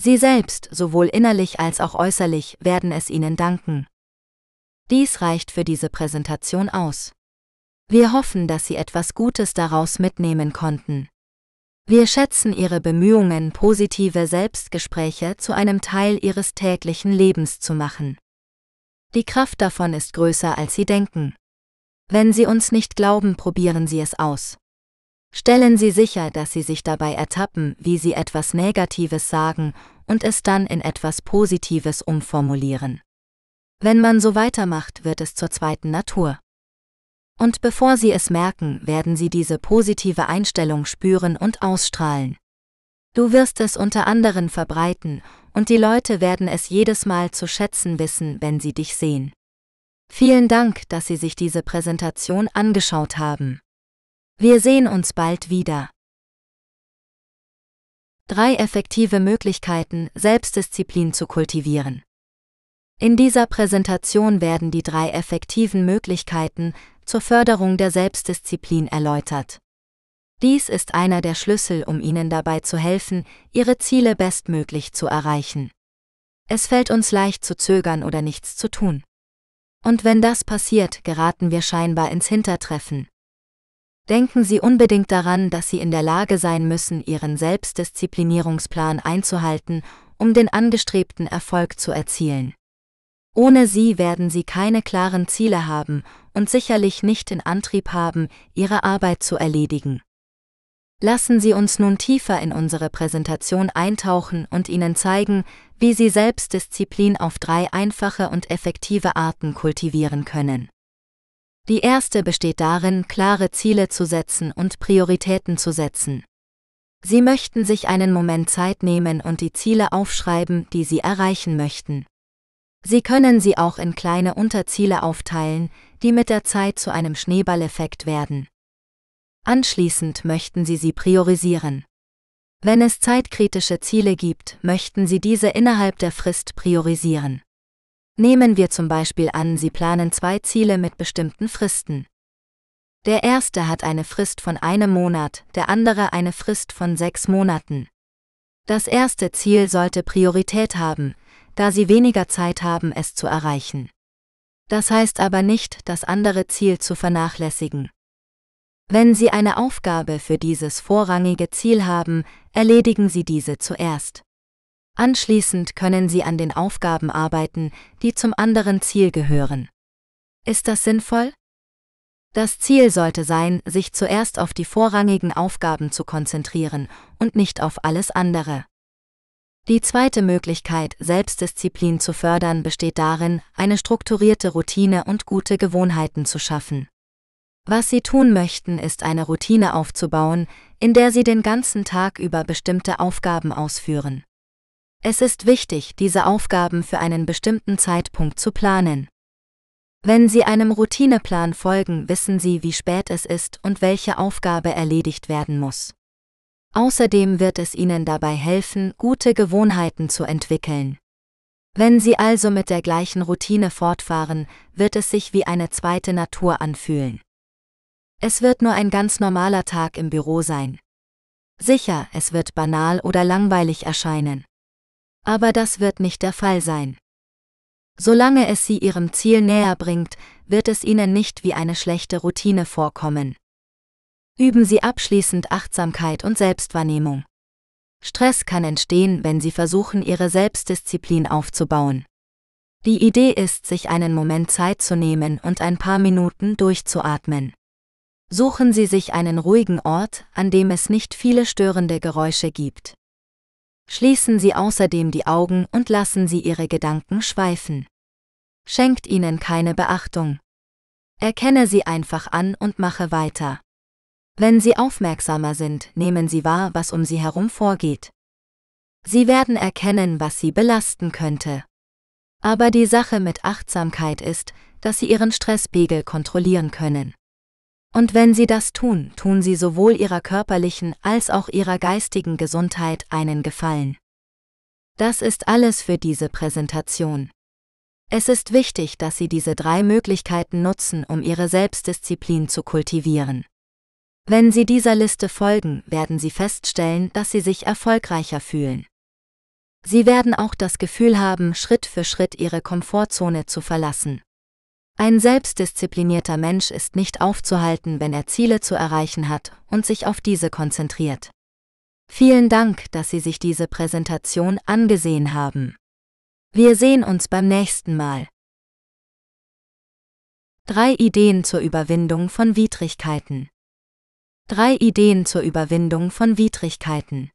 Sie selbst, sowohl innerlich als auch äußerlich, werden es Ihnen danken. Dies reicht für diese Präsentation aus. Wir hoffen, dass Sie etwas Gutes daraus mitnehmen konnten. Wir schätzen Ihre Bemühungen, positive Selbstgespräche zu einem Teil Ihres täglichen Lebens zu machen. Die Kraft davon ist größer, als Sie denken. Wenn Sie uns nicht glauben, probieren Sie es aus. Stellen Sie sicher, dass Sie sich dabei ertappen, wie Sie etwas Negatives sagen und es dann in etwas Positives umformulieren. Wenn man so weitermacht, wird es zur zweiten Natur. Und bevor sie es merken, werden sie diese positive Einstellung spüren und ausstrahlen. Du wirst es unter anderen verbreiten, und die Leute werden es jedes Mal zu schätzen wissen, wenn sie dich sehen. Vielen Dank, dass Sie sich diese Präsentation angeschaut haben. Wir sehen uns bald wieder. Drei effektive Möglichkeiten, Selbstdisziplin zu kultivieren. In dieser Präsentation werden die drei effektiven Möglichkeiten, zur Förderung der Selbstdisziplin erläutert. Dies ist einer der Schlüssel, um Ihnen dabei zu helfen, Ihre Ziele bestmöglich zu erreichen. Es fällt uns leicht zu zögern oder nichts zu tun. Und wenn das passiert, geraten wir scheinbar ins Hintertreffen. Denken Sie unbedingt daran, dass Sie in der Lage sein müssen, Ihren Selbstdisziplinierungsplan einzuhalten, um den angestrebten Erfolg zu erzielen. Ohne sie werden Sie keine klaren Ziele haben und sicherlich nicht den Antrieb haben, ihre Arbeit zu erledigen. Lassen Sie uns nun tiefer in unsere Präsentation eintauchen und Ihnen zeigen, wie Sie Selbstdisziplin auf drei einfache und effektive Arten kultivieren können. Die erste besteht darin, klare Ziele zu setzen und Prioritäten zu setzen. Sie möchten sich einen Moment Zeit nehmen und die Ziele aufschreiben, die Sie erreichen möchten. Sie können sie auch in kleine Unterziele aufteilen, die mit der Zeit zu einem Schneeballeffekt werden. Anschließend möchten Sie sie priorisieren. Wenn es zeitkritische Ziele gibt, möchten Sie diese innerhalb der Frist priorisieren. Nehmen wir zum Beispiel an, Sie planen zwei Ziele mit bestimmten Fristen. Der erste hat eine Frist von einem Monat, der andere eine Frist von sechs Monaten. Das erste Ziel sollte Priorität haben, da sie weniger Zeit haben, es zu erreichen. Das heißt aber nicht, das andere Ziel zu vernachlässigen. Wenn Sie eine Aufgabe für dieses vorrangige Ziel haben, erledigen Sie diese zuerst. Anschließend können Sie an den Aufgaben arbeiten, die zum anderen Ziel gehören. Ist das sinnvoll? Das Ziel sollte sein, sich zuerst auf die vorrangigen Aufgaben zu konzentrieren und nicht auf alles andere. Die zweite Möglichkeit, Selbstdisziplin zu fördern, besteht darin, eine strukturierte Routine und gute Gewohnheiten zu schaffen. Was Sie tun möchten, ist eine Routine aufzubauen, in der Sie den ganzen Tag über bestimmte Aufgaben ausführen. Es ist wichtig, diese Aufgaben für einen bestimmten Zeitpunkt zu planen. Wenn Sie einem Routineplan folgen, wissen Sie, wie spät es ist und welche Aufgabe erledigt werden muss. Außerdem wird es Ihnen dabei helfen, gute Gewohnheiten zu entwickeln. Wenn Sie also mit der gleichen Routine fortfahren, wird es sich wie eine zweite Natur anfühlen. Es wird nur ein ganz normaler Tag im Büro sein. Sicher, es wird banal oder langweilig erscheinen. Aber das wird nicht der Fall sein. Solange es Sie Ihrem Ziel näher bringt, wird es Ihnen nicht wie eine schlechte Routine vorkommen. Üben Sie abschließend Achtsamkeit und Selbstwahrnehmung. Stress kann entstehen, wenn Sie versuchen, Ihre Selbstdisziplin aufzubauen. Die Idee ist, sich einen Moment Zeit zu nehmen und ein paar Minuten durchzuatmen. Suchen Sie sich einen ruhigen Ort, an dem es nicht viele störende Geräusche gibt. Schließen Sie außerdem die Augen und lassen Sie Ihre Gedanken schweifen. Schenkt ihnen keine Beachtung. Erkenne sie einfach an und mache weiter. Wenn sie aufmerksamer sind, nehmen sie wahr, was um sie herum vorgeht. Sie werden erkennen, was sie belasten könnte. Aber die Sache mit Achtsamkeit ist, dass sie ihren Stresspegel kontrollieren können. Und wenn sie das tun, tun sie sowohl ihrer körperlichen als auch ihrer geistigen Gesundheit einen Gefallen. Das ist alles für diese Präsentation. Es ist wichtig, dass Sie diese drei Möglichkeiten nutzen, um Ihre Selbstdisziplin zu kultivieren. Wenn Sie dieser Liste folgen, werden Sie feststellen, dass Sie sich erfolgreicher fühlen. Sie werden auch das Gefühl haben, Schritt für Schritt Ihre Komfortzone zu verlassen. Ein selbstdisziplinierter Mensch ist nicht aufzuhalten, wenn er Ziele zu erreichen hat und sich auf diese konzentriert. Vielen Dank, dass Sie sich diese Präsentation angesehen haben. Wir sehen uns beim nächsten Mal. Drei Ideen zur Überwindung von Widrigkeiten. Drei Ideen zur Überwindung von Widrigkeiten.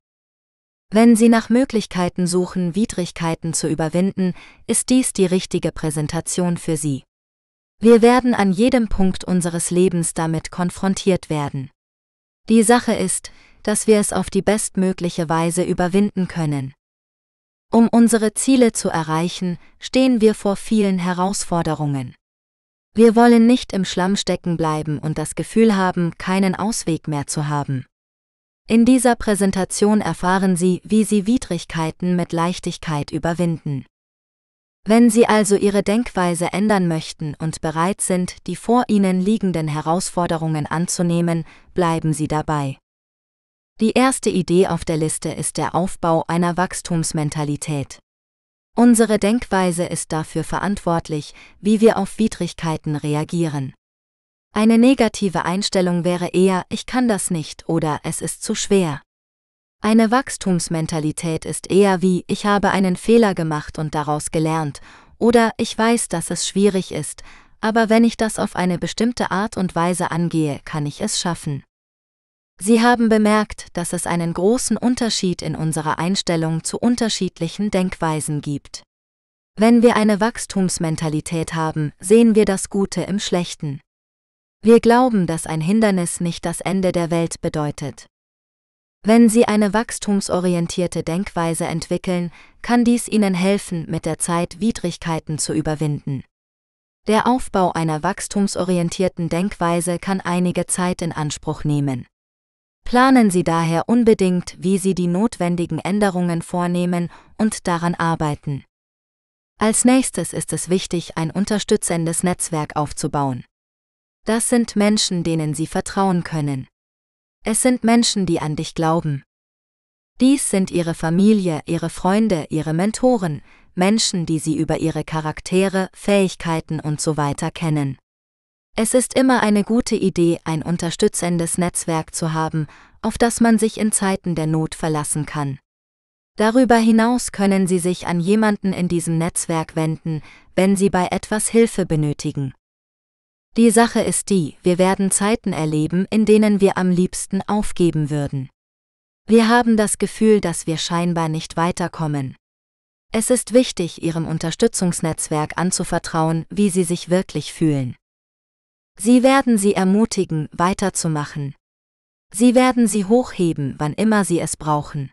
Wenn Sie nach Möglichkeiten suchen, Widrigkeiten zu überwinden, ist dies die richtige Präsentation für Sie. Wir werden an jedem Punkt unseres Lebens damit konfrontiert werden. Die Sache ist, dass wir es auf die bestmögliche Weise überwinden können. Um unsere Ziele zu erreichen, stehen wir vor vielen Herausforderungen. Wir wollen nicht im Schlamm stecken bleiben und das Gefühl haben, keinen Ausweg mehr zu haben. In dieser Präsentation erfahren Sie, wie Sie Widrigkeiten mit Leichtigkeit überwinden. Wenn Sie also Ihre Denkweise ändern möchten und bereit sind, die vor Ihnen liegenden Herausforderungen anzunehmen, bleiben Sie dabei. Die erste Idee auf der Liste ist der Aufbau einer Wachstumsmentalität. Unsere Denkweise ist dafür verantwortlich, wie wir auf Widrigkeiten reagieren. Eine negative Einstellung wäre eher ich kann das nicht oder es ist zu schwer. Eine Wachstumsmentalität ist eher wie ich habe einen Fehler gemacht und daraus gelernt oder ich weiß, dass es schwierig ist, aber wenn ich das auf eine bestimmte Art und Weise angehe, kann ich es schaffen. Sie haben bemerkt, dass es einen großen Unterschied in unserer Einstellung zu unterschiedlichen Denkweisen gibt. Wenn wir eine Wachstumsmentalität haben, sehen wir das Gute im Schlechten. Wir glauben, dass ein Hindernis nicht das Ende der Welt bedeutet. Wenn Sie eine wachstumsorientierte Denkweise entwickeln, kann dies Ihnen helfen, mit der Zeit Widrigkeiten zu überwinden. Der Aufbau einer wachstumsorientierten Denkweise kann einige Zeit in Anspruch nehmen. Planen Sie daher unbedingt, wie Sie die notwendigen Änderungen vornehmen und daran arbeiten. Als nächstes ist es wichtig, ein unterstützendes Netzwerk aufzubauen. Das sind Menschen, denen Sie vertrauen können. Es sind Menschen, die an dich glauben. Dies sind Ihre Familie, Ihre Freunde, Ihre Mentoren, Menschen, die Sie über Ihre Charaktere, Fähigkeiten und So weiter kennen. Es ist immer eine gute Idee, ein unterstützendes Netzwerk zu haben, auf das man sich in Zeiten der Not verlassen kann. Darüber hinaus können Sie sich an jemanden in diesem Netzwerk wenden, wenn Sie bei etwas Hilfe benötigen. Die Sache ist die, wir werden Zeiten erleben, in denen wir am liebsten aufgeben würden. Wir haben das Gefühl, dass wir scheinbar nicht weiterkommen. Es ist wichtig, Ihrem Unterstützungsnetzwerk anzuvertrauen, wie Sie sich wirklich fühlen. Sie werden sie ermutigen, weiterzumachen. Sie werden sie hochheben, wann immer sie es brauchen.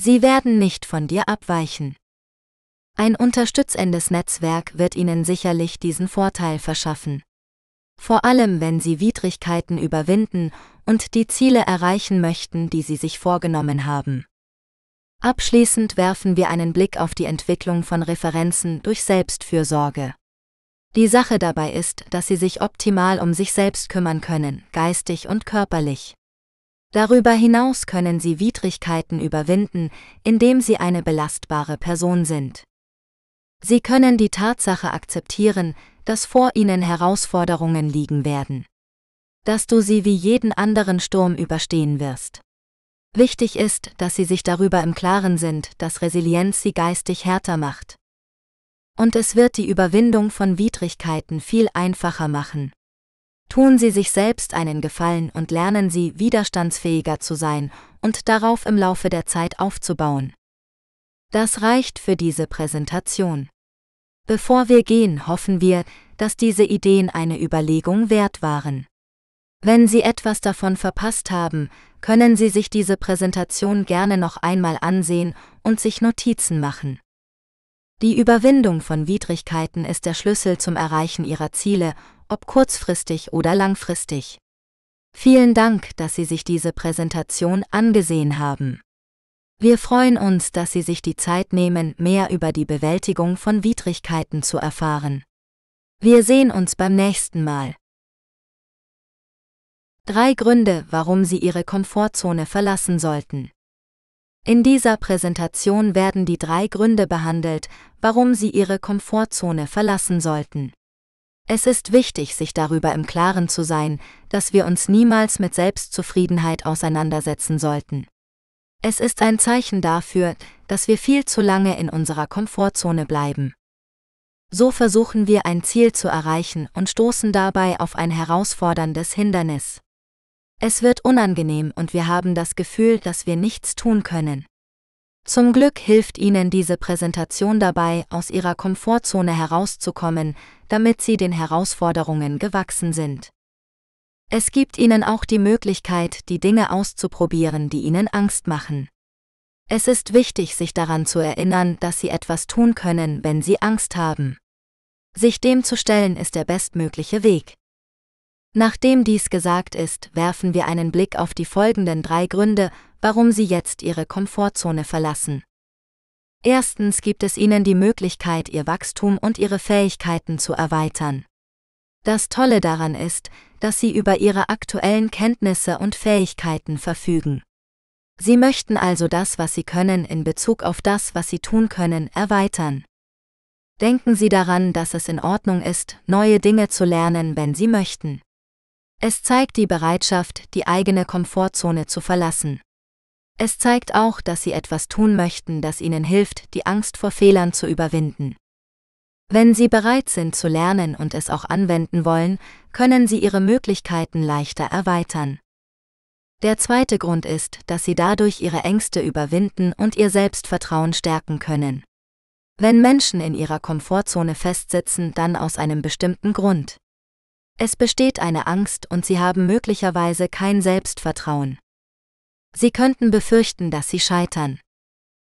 Sie werden nicht von dir abweichen. Ein unterstützendes Netzwerk wird ihnen sicherlich diesen Vorteil verschaffen. Vor allem, wenn sie Widrigkeiten überwinden und die Ziele erreichen möchten, die sie sich vorgenommen haben. Abschließend werfen wir einen Blick auf die Entwicklung von Referenzen durch Selbstfürsorge. Die Sache dabei ist, dass sie sich optimal um sich selbst kümmern können, geistig und körperlich. Darüber hinaus können sie Widrigkeiten überwinden, indem sie eine belastbare Person sind. Sie können die Tatsache akzeptieren, dass vor ihnen Herausforderungen liegen werden. Dass du sie wie jeden anderen Sturm überstehen wirst. Wichtig ist, dass sie sich darüber im Klaren sind, dass Resilienz sie geistig härter macht. Und es wird die Überwindung von Widrigkeiten viel einfacher machen. Tun Sie sich selbst einen Gefallen und lernen Sie, widerstandsfähiger zu sein und darauf im Laufe der Zeit aufzubauen. Das reicht für diese Präsentation. Bevor wir gehen, hoffen wir, dass diese Ideen eine Überlegung wert waren. Wenn Sie etwas davon verpasst haben, können Sie sich diese Präsentation gerne noch einmal ansehen und sich Notizen machen. Die Überwindung von Widrigkeiten ist der Schlüssel zum Erreichen ihrer Ziele, ob kurzfristig oder langfristig. Vielen Dank, dass Sie sich diese Präsentation angesehen haben. Wir freuen uns, dass Sie sich die Zeit nehmen, mehr über die Bewältigung von Widrigkeiten zu erfahren. Wir sehen uns beim nächsten Mal. Drei Gründe, warum Sie Ihre Komfortzone verlassen sollten. In dieser Präsentation werden die drei Gründe behandelt, warum Sie Ihre Komfortzone verlassen sollten. Es ist wichtig, sich darüber im Klaren zu sein, dass wir uns niemals mit Selbstzufriedenheit auseinandersetzen sollten. Es ist ein Zeichen dafür, dass wir viel zu lange in unserer Komfortzone bleiben. So versuchen wir ein Ziel zu erreichen und stoßen dabei auf ein herausforderndes Hindernis. Es wird unangenehm und wir haben das Gefühl, dass wir nichts tun können. Zum Glück hilft Ihnen diese Präsentation dabei, aus Ihrer Komfortzone herauszukommen, damit Sie den Herausforderungen gewachsen sind. Es gibt Ihnen auch die Möglichkeit, die Dinge auszuprobieren, die Ihnen Angst machen. Es ist wichtig, sich daran zu erinnern, dass Sie etwas tun können, wenn Sie Angst haben. Sich dem zu stellen ist der bestmögliche Weg. Nachdem dies gesagt ist, werfen wir einen Blick auf die folgenden drei Gründe, warum Sie jetzt Ihre Komfortzone verlassen. Erstens gibt es Ihnen die Möglichkeit, Ihr Wachstum und Ihre Fähigkeiten zu erweitern. Das Tolle daran ist, dass Sie über Ihre aktuellen Kenntnisse und Fähigkeiten verfügen. Sie möchten also das, was Sie können, in Bezug auf das, was Sie tun können, erweitern. Denken Sie daran, dass es in Ordnung ist, neue Dinge zu lernen, wenn Sie möchten. Es zeigt die Bereitschaft, die eigene Komfortzone zu verlassen. Es zeigt auch, dass sie etwas tun möchten, das ihnen hilft, die Angst vor Fehlern zu überwinden. Wenn sie bereit sind zu lernen und es auch anwenden wollen, können sie ihre Möglichkeiten leichter erweitern. Der zweite Grund ist, dass sie dadurch ihre Ängste überwinden und ihr Selbstvertrauen stärken können. Wenn Menschen in ihrer Komfortzone festsitzen, dann aus einem bestimmten Grund. Es besteht eine Angst und sie haben möglicherweise kein Selbstvertrauen. Sie könnten befürchten, dass sie scheitern.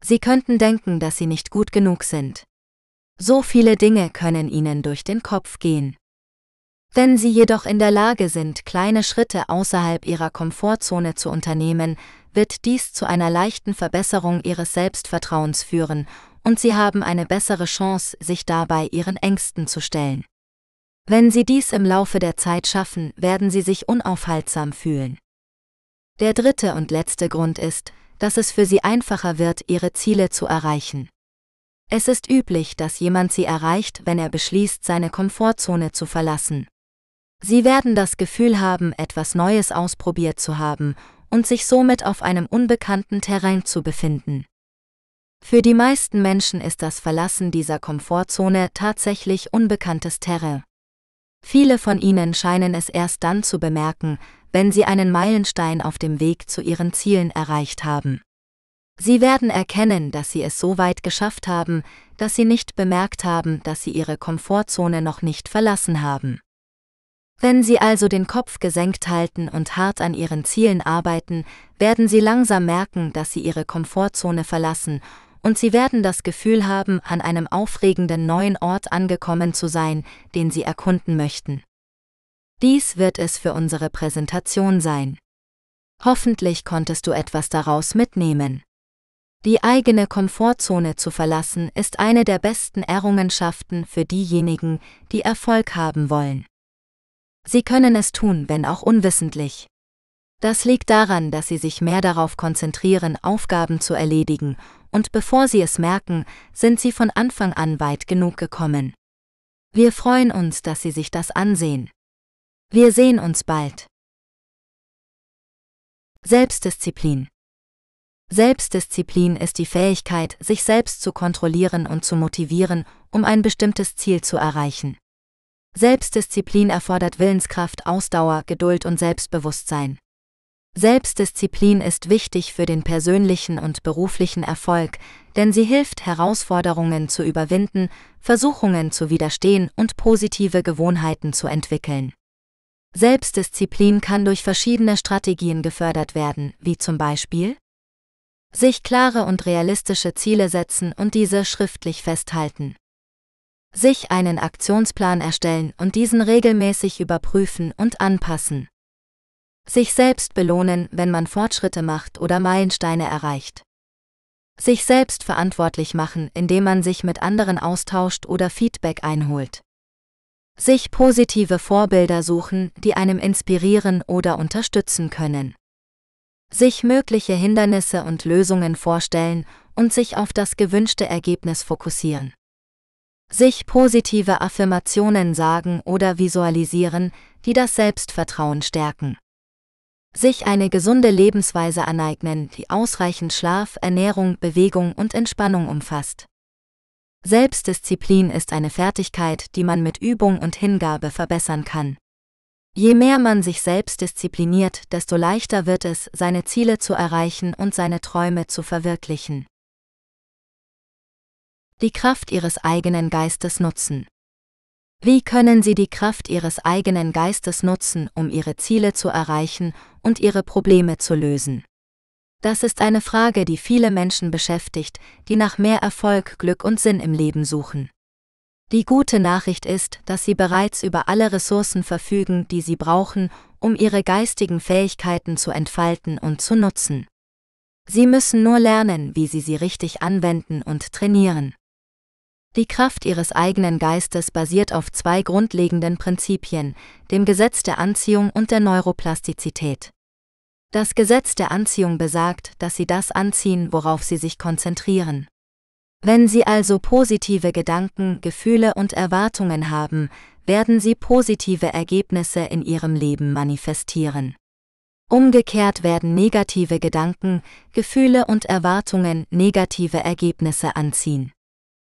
Sie könnten denken, dass sie nicht gut genug sind. So viele Dinge können ihnen durch den Kopf gehen. Wenn sie jedoch in der Lage sind, kleine Schritte außerhalb ihrer Komfortzone zu unternehmen, wird dies zu einer leichten Verbesserung ihres Selbstvertrauens führen, und sie haben eine bessere Chance, sich dabei ihren Ängsten zu stellen. Wenn sie dies im Laufe der Zeit schaffen, werden sie sich unaufhaltsam fühlen. Der dritte und letzte Grund ist, dass es für sie einfacher wird, ihre Ziele zu erreichen. Es ist üblich, dass jemand sie erreicht, wenn er beschließt, seine Komfortzone zu verlassen. Sie werden das Gefühl haben, etwas Neues ausprobiert zu haben und sich somit auf einem unbekannten Terrain zu befinden. Für die meisten Menschen ist das Verlassen dieser Komfortzone tatsächlich unbekanntes Terrain. Viele von ihnen scheinen es erst dann zu bemerken, wenn sie einen Meilenstein auf dem Weg zu ihren Zielen erreicht haben. Sie werden erkennen, dass sie es so weit geschafft haben, dass sie nicht bemerkt haben, dass sie ihre Komfortzone noch nicht verlassen haben. Wenn sie also den Kopf gesenkt halten und hart an ihren Zielen arbeiten, werden sie langsam merken, dass sie ihre Komfortzone verlassen und Sie werden das Gefühl haben, an einem aufregenden neuen Ort angekommen zu sein, den Sie erkunden möchten. Dies wird es für unsere Präsentation sein. Hoffentlich konntest du etwas daraus mitnehmen. Die eigene Komfortzone zu verlassen ist eine der besten Errungenschaften für diejenigen, die Erfolg haben wollen. Sie können es tun, wenn auch unwissentlich. Das liegt daran, dass sie sich mehr darauf konzentrieren, Aufgaben zu erledigen und bevor sie es merken, sind sie von Anfang an weit genug gekommen. Wir freuen uns, dass Sie sich das ansehen. Wir sehen uns bald. Selbstdisziplin Selbstdisziplin ist die Fähigkeit, sich selbst zu kontrollieren und zu motivieren, um ein bestimmtes Ziel zu erreichen. Selbstdisziplin erfordert Willenskraft, Ausdauer, Geduld und Selbstbewusstsein. Selbstdisziplin ist wichtig für den persönlichen und beruflichen Erfolg, denn sie hilft, Herausforderungen zu überwinden, Versuchungen zu widerstehen und positive Gewohnheiten zu entwickeln. Selbstdisziplin kann durch verschiedene Strategien gefördert werden, wie zum Beispiel sich klare und realistische Ziele setzen und diese schriftlich festhalten. Sich einen Aktionsplan erstellen und diesen regelmäßig überprüfen und anpassen. Sich selbst belohnen, wenn man Fortschritte macht oder Meilensteine erreicht. Sich selbst verantwortlich machen, indem man sich mit anderen austauscht oder Feedback einholt. Sich positive Vorbilder suchen, die einem inspirieren oder unterstützen können. Sich mögliche Hindernisse und Lösungen vorstellen und sich auf das gewünschte Ergebnis fokussieren. Sich positive Affirmationen sagen oder visualisieren, die das Selbstvertrauen stärken. Sich eine gesunde Lebensweise aneignen, die ausreichend Schlaf, Ernährung, Bewegung und Entspannung umfasst. Selbstdisziplin ist eine Fertigkeit, die man mit Übung und Hingabe verbessern kann. Je mehr man sich selbst diszipliniert, desto leichter wird es, seine Ziele zu erreichen und seine Träume zu verwirklichen. Die Kraft ihres eigenen Geistes nutzen. Wie können Sie die Kraft Ihres eigenen Geistes nutzen, um Ihre Ziele zu erreichen und ihre Probleme zu lösen. Das ist eine Frage, die viele Menschen beschäftigt, die nach mehr Erfolg, Glück und Sinn im Leben suchen. Die gute Nachricht ist, dass sie bereits über alle Ressourcen verfügen, die sie brauchen, um ihre geistigen Fähigkeiten zu entfalten und zu nutzen. Sie müssen nur lernen, wie sie sie richtig anwenden und trainieren. Die Kraft ihres eigenen Geistes basiert auf zwei grundlegenden Prinzipien, dem Gesetz der Anziehung und der Neuroplastizität. Das Gesetz der Anziehung besagt, dass sie das anziehen, worauf sie sich konzentrieren. Wenn sie also positive Gedanken, Gefühle und Erwartungen haben, werden sie positive Ergebnisse in ihrem Leben manifestieren. Umgekehrt werden negative Gedanken, Gefühle und Erwartungen negative Ergebnisse anziehen.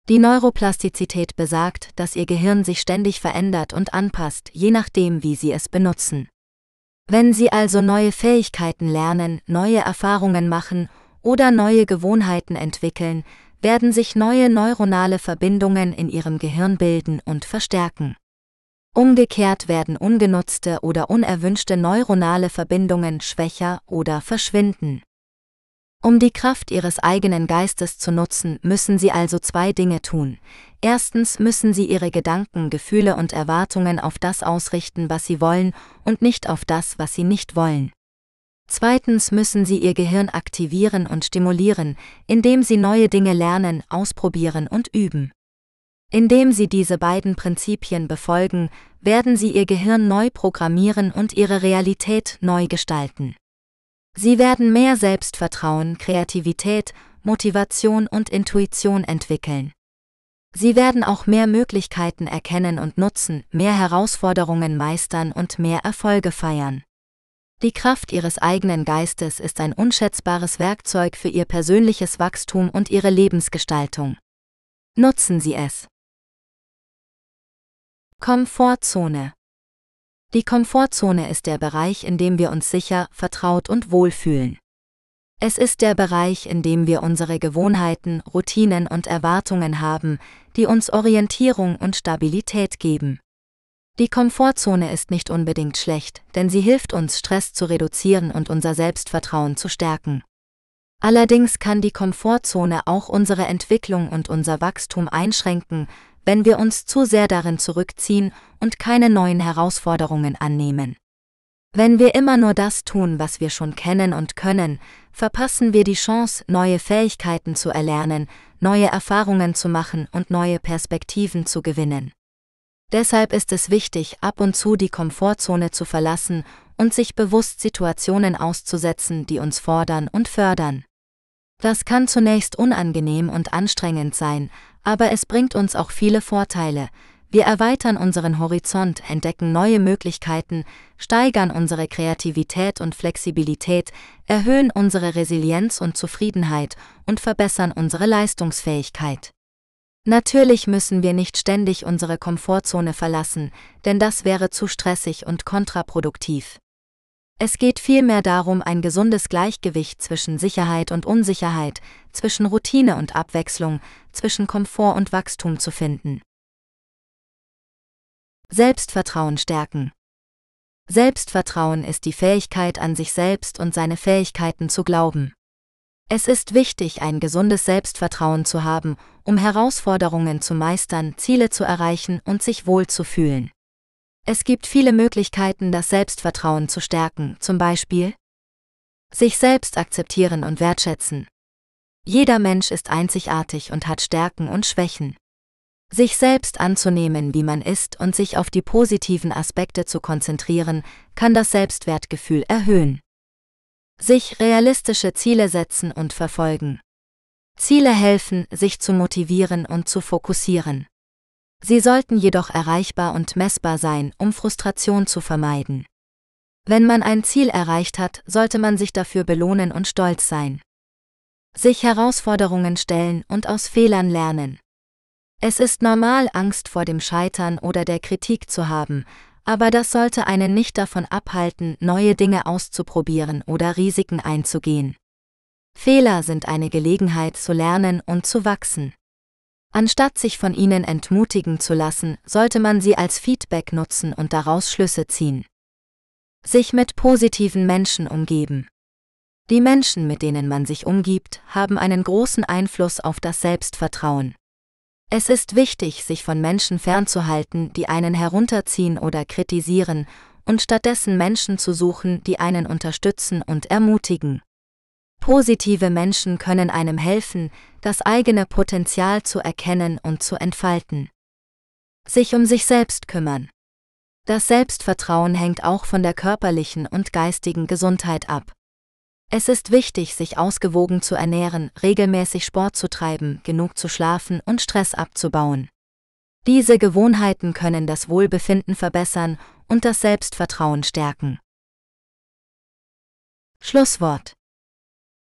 Die Neuroplastizität besagt, dass ihr Gehirn sich ständig verändert und anpasst, je nachdem, wie sie es benutzen. Wenn sie also neue Fähigkeiten lernen, neue Erfahrungen machen oder neue Gewohnheiten entwickeln, werden sich neue neuronale Verbindungen in ihrem Gehirn bilden und verstärken. Umgekehrt werden ungenutzte oder unerwünschte neuronale Verbindungen schwächer oder verschwinden. Um die Kraft ihres eigenen Geistes zu nutzen, müssen sie also zwei Dinge tun. Erstens müssen sie ihre Gedanken, Gefühle und Erwartungen auf das ausrichten, was sie wollen, und nicht auf das, was sie nicht wollen. Zweitens müssen sie ihr Gehirn aktivieren und stimulieren, indem sie neue Dinge lernen, ausprobieren und üben. Indem sie diese beiden Prinzipien befolgen, werden sie ihr Gehirn neu programmieren und ihre Realität neu gestalten. Sie werden mehr Selbstvertrauen, Kreativität, Motivation und Intuition entwickeln. Sie werden auch mehr Möglichkeiten erkennen und nutzen, mehr Herausforderungen meistern und mehr Erfolge feiern. Die Kraft ihres eigenen Geistes ist ein unschätzbares Werkzeug für ihr persönliches Wachstum und ihre Lebensgestaltung. Nutzen Sie es. Komfortzone die Komfortzone ist der Bereich, in dem wir uns sicher, vertraut und wohlfühlen. Es ist der Bereich, in dem wir unsere Gewohnheiten, Routinen und Erwartungen haben, die uns Orientierung und Stabilität geben. Die Komfortzone ist nicht unbedingt schlecht, denn sie hilft uns, Stress zu reduzieren und unser Selbstvertrauen zu stärken. Allerdings kann die Komfortzone auch unsere Entwicklung und unser Wachstum einschränken, wenn wir uns zu sehr darin zurückziehen und keine neuen Herausforderungen annehmen. Wenn wir immer nur das tun, was wir schon kennen und können, verpassen wir die Chance, neue Fähigkeiten zu erlernen, neue Erfahrungen zu machen und neue Perspektiven zu gewinnen. Deshalb ist es wichtig, ab und zu die Komfortzone zu verlassen und sich bewusst Situationen auszusetzen, die uns fordern und fördern. Das kann zunächst unangenehm und anstrengend sein, aber es bringt uns auch viele Vorteile. Wir erweitern unseren Horizont, entdecken neue Möglichkeiten, steigern unsere Kreativität und Flexibilität, erhöhen unsere Resilienz und Zufriedenheit und verbessern unsere Leistungsfähigkeit. Natürlich müssen wir nicht ständig unsere Komfortzone verlassen, denn das wäre zu stressig und kontraproduktiv. Es geht vielmehr darum, ein gesundes Gleichgewicht zwischen Sicherheit und Unsicherheit, zwischen Routine und Abwechslung, zwischen Komfort und Wachstum zu finden. Selbstvertrauen stärken. Selbstvertrauen ist die Fähigkeit an sich selbst und seine Fähigkeiten zu glauben. Es ist wichtig, ein gesundes Selbstvertrauen zu haben, um Herausforderungen zu meistern, Ziele zu erreichen und sich wohl zu fühlen. Es gibt viele Möglichkeiten, das Selbstvertrauen zu stärken, zum Beispiel sich selbst akzeptieren und wertschätzen. Jeder Mensch ist einzigartig und hat Stärken und Schwächen. Sich selbst anzunehmen, wie man ist und sich auf die positiven Aspekte zu konzentrieren, kann das Selbstwertgefühl erhöhen. Sich realistische Ziele setzen und verfolgen. Ziele helfen, sich zu motivieren und zu fokussieren. Sie sollten jedoch erreichbar und messbar sein, um Frustration zu vermeiden. Wenn man ein Ziel erreicht hat, sollte man sich dafür belohnen und stolz sein. Sich Herausforderungen stellen und aus Fehlern lernen. Es ist normal, Angst vor dem Scheitern oder der Kritik zu haben, aber das sollte einen nicht davon abhalten, neue Dinge auszuprobieren oder Risiken einzugehen. Fehler sind eine Gelegenheit zu lernen und zu wachsen. Anstatt sich von ihnen entmutigen zu lassen, sollte man sie als Feedback nutzen und daraus Schlüsse ziehen. Sich mit positiven Menschen umgeben. Die Menschen, mit denen man sich umgibt, haben einen großen Einfluss auf das Selbstvertrauen. Es ist wichtig, sich von Menschen fernzuhalten, die einen herunterziehen oder kritisieren, und stattdessen Menschen zu suchen, die einen unterstützen und ermutigen. Positive Menschen können einem helfen, das eigene Potenzial zu erkennen und zu entfalten. Sich um sich selbst kümmern. Das Selbstvertrauen hängt auch von der körperlichen und geistigen Gesundheit ab. Es ist wichtig, sich ausgewogen zu ernähren, regelmäßig Sport zu treiben, genug zu schlafen und Stress abzubauen. Diese Gewohnheiten können das Wohlbefinden verbessern und das Selbstvertrauen stärken. Schlusswort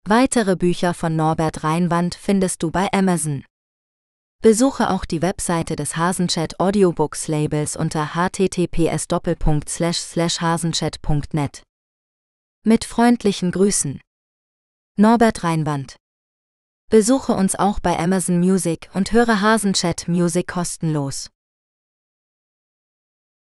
Weitere Bücher von Norbert Reinwand findest du bei Amazon. Besuche auch die Webseite des Hasenchat Audiobooks Labels unter https://hasenchat.net. Mit freundlichen Grüßen. Norbert Reinwand. Besuche uns auch bei Amazon Music und höre Hasenchat Music kostenlos.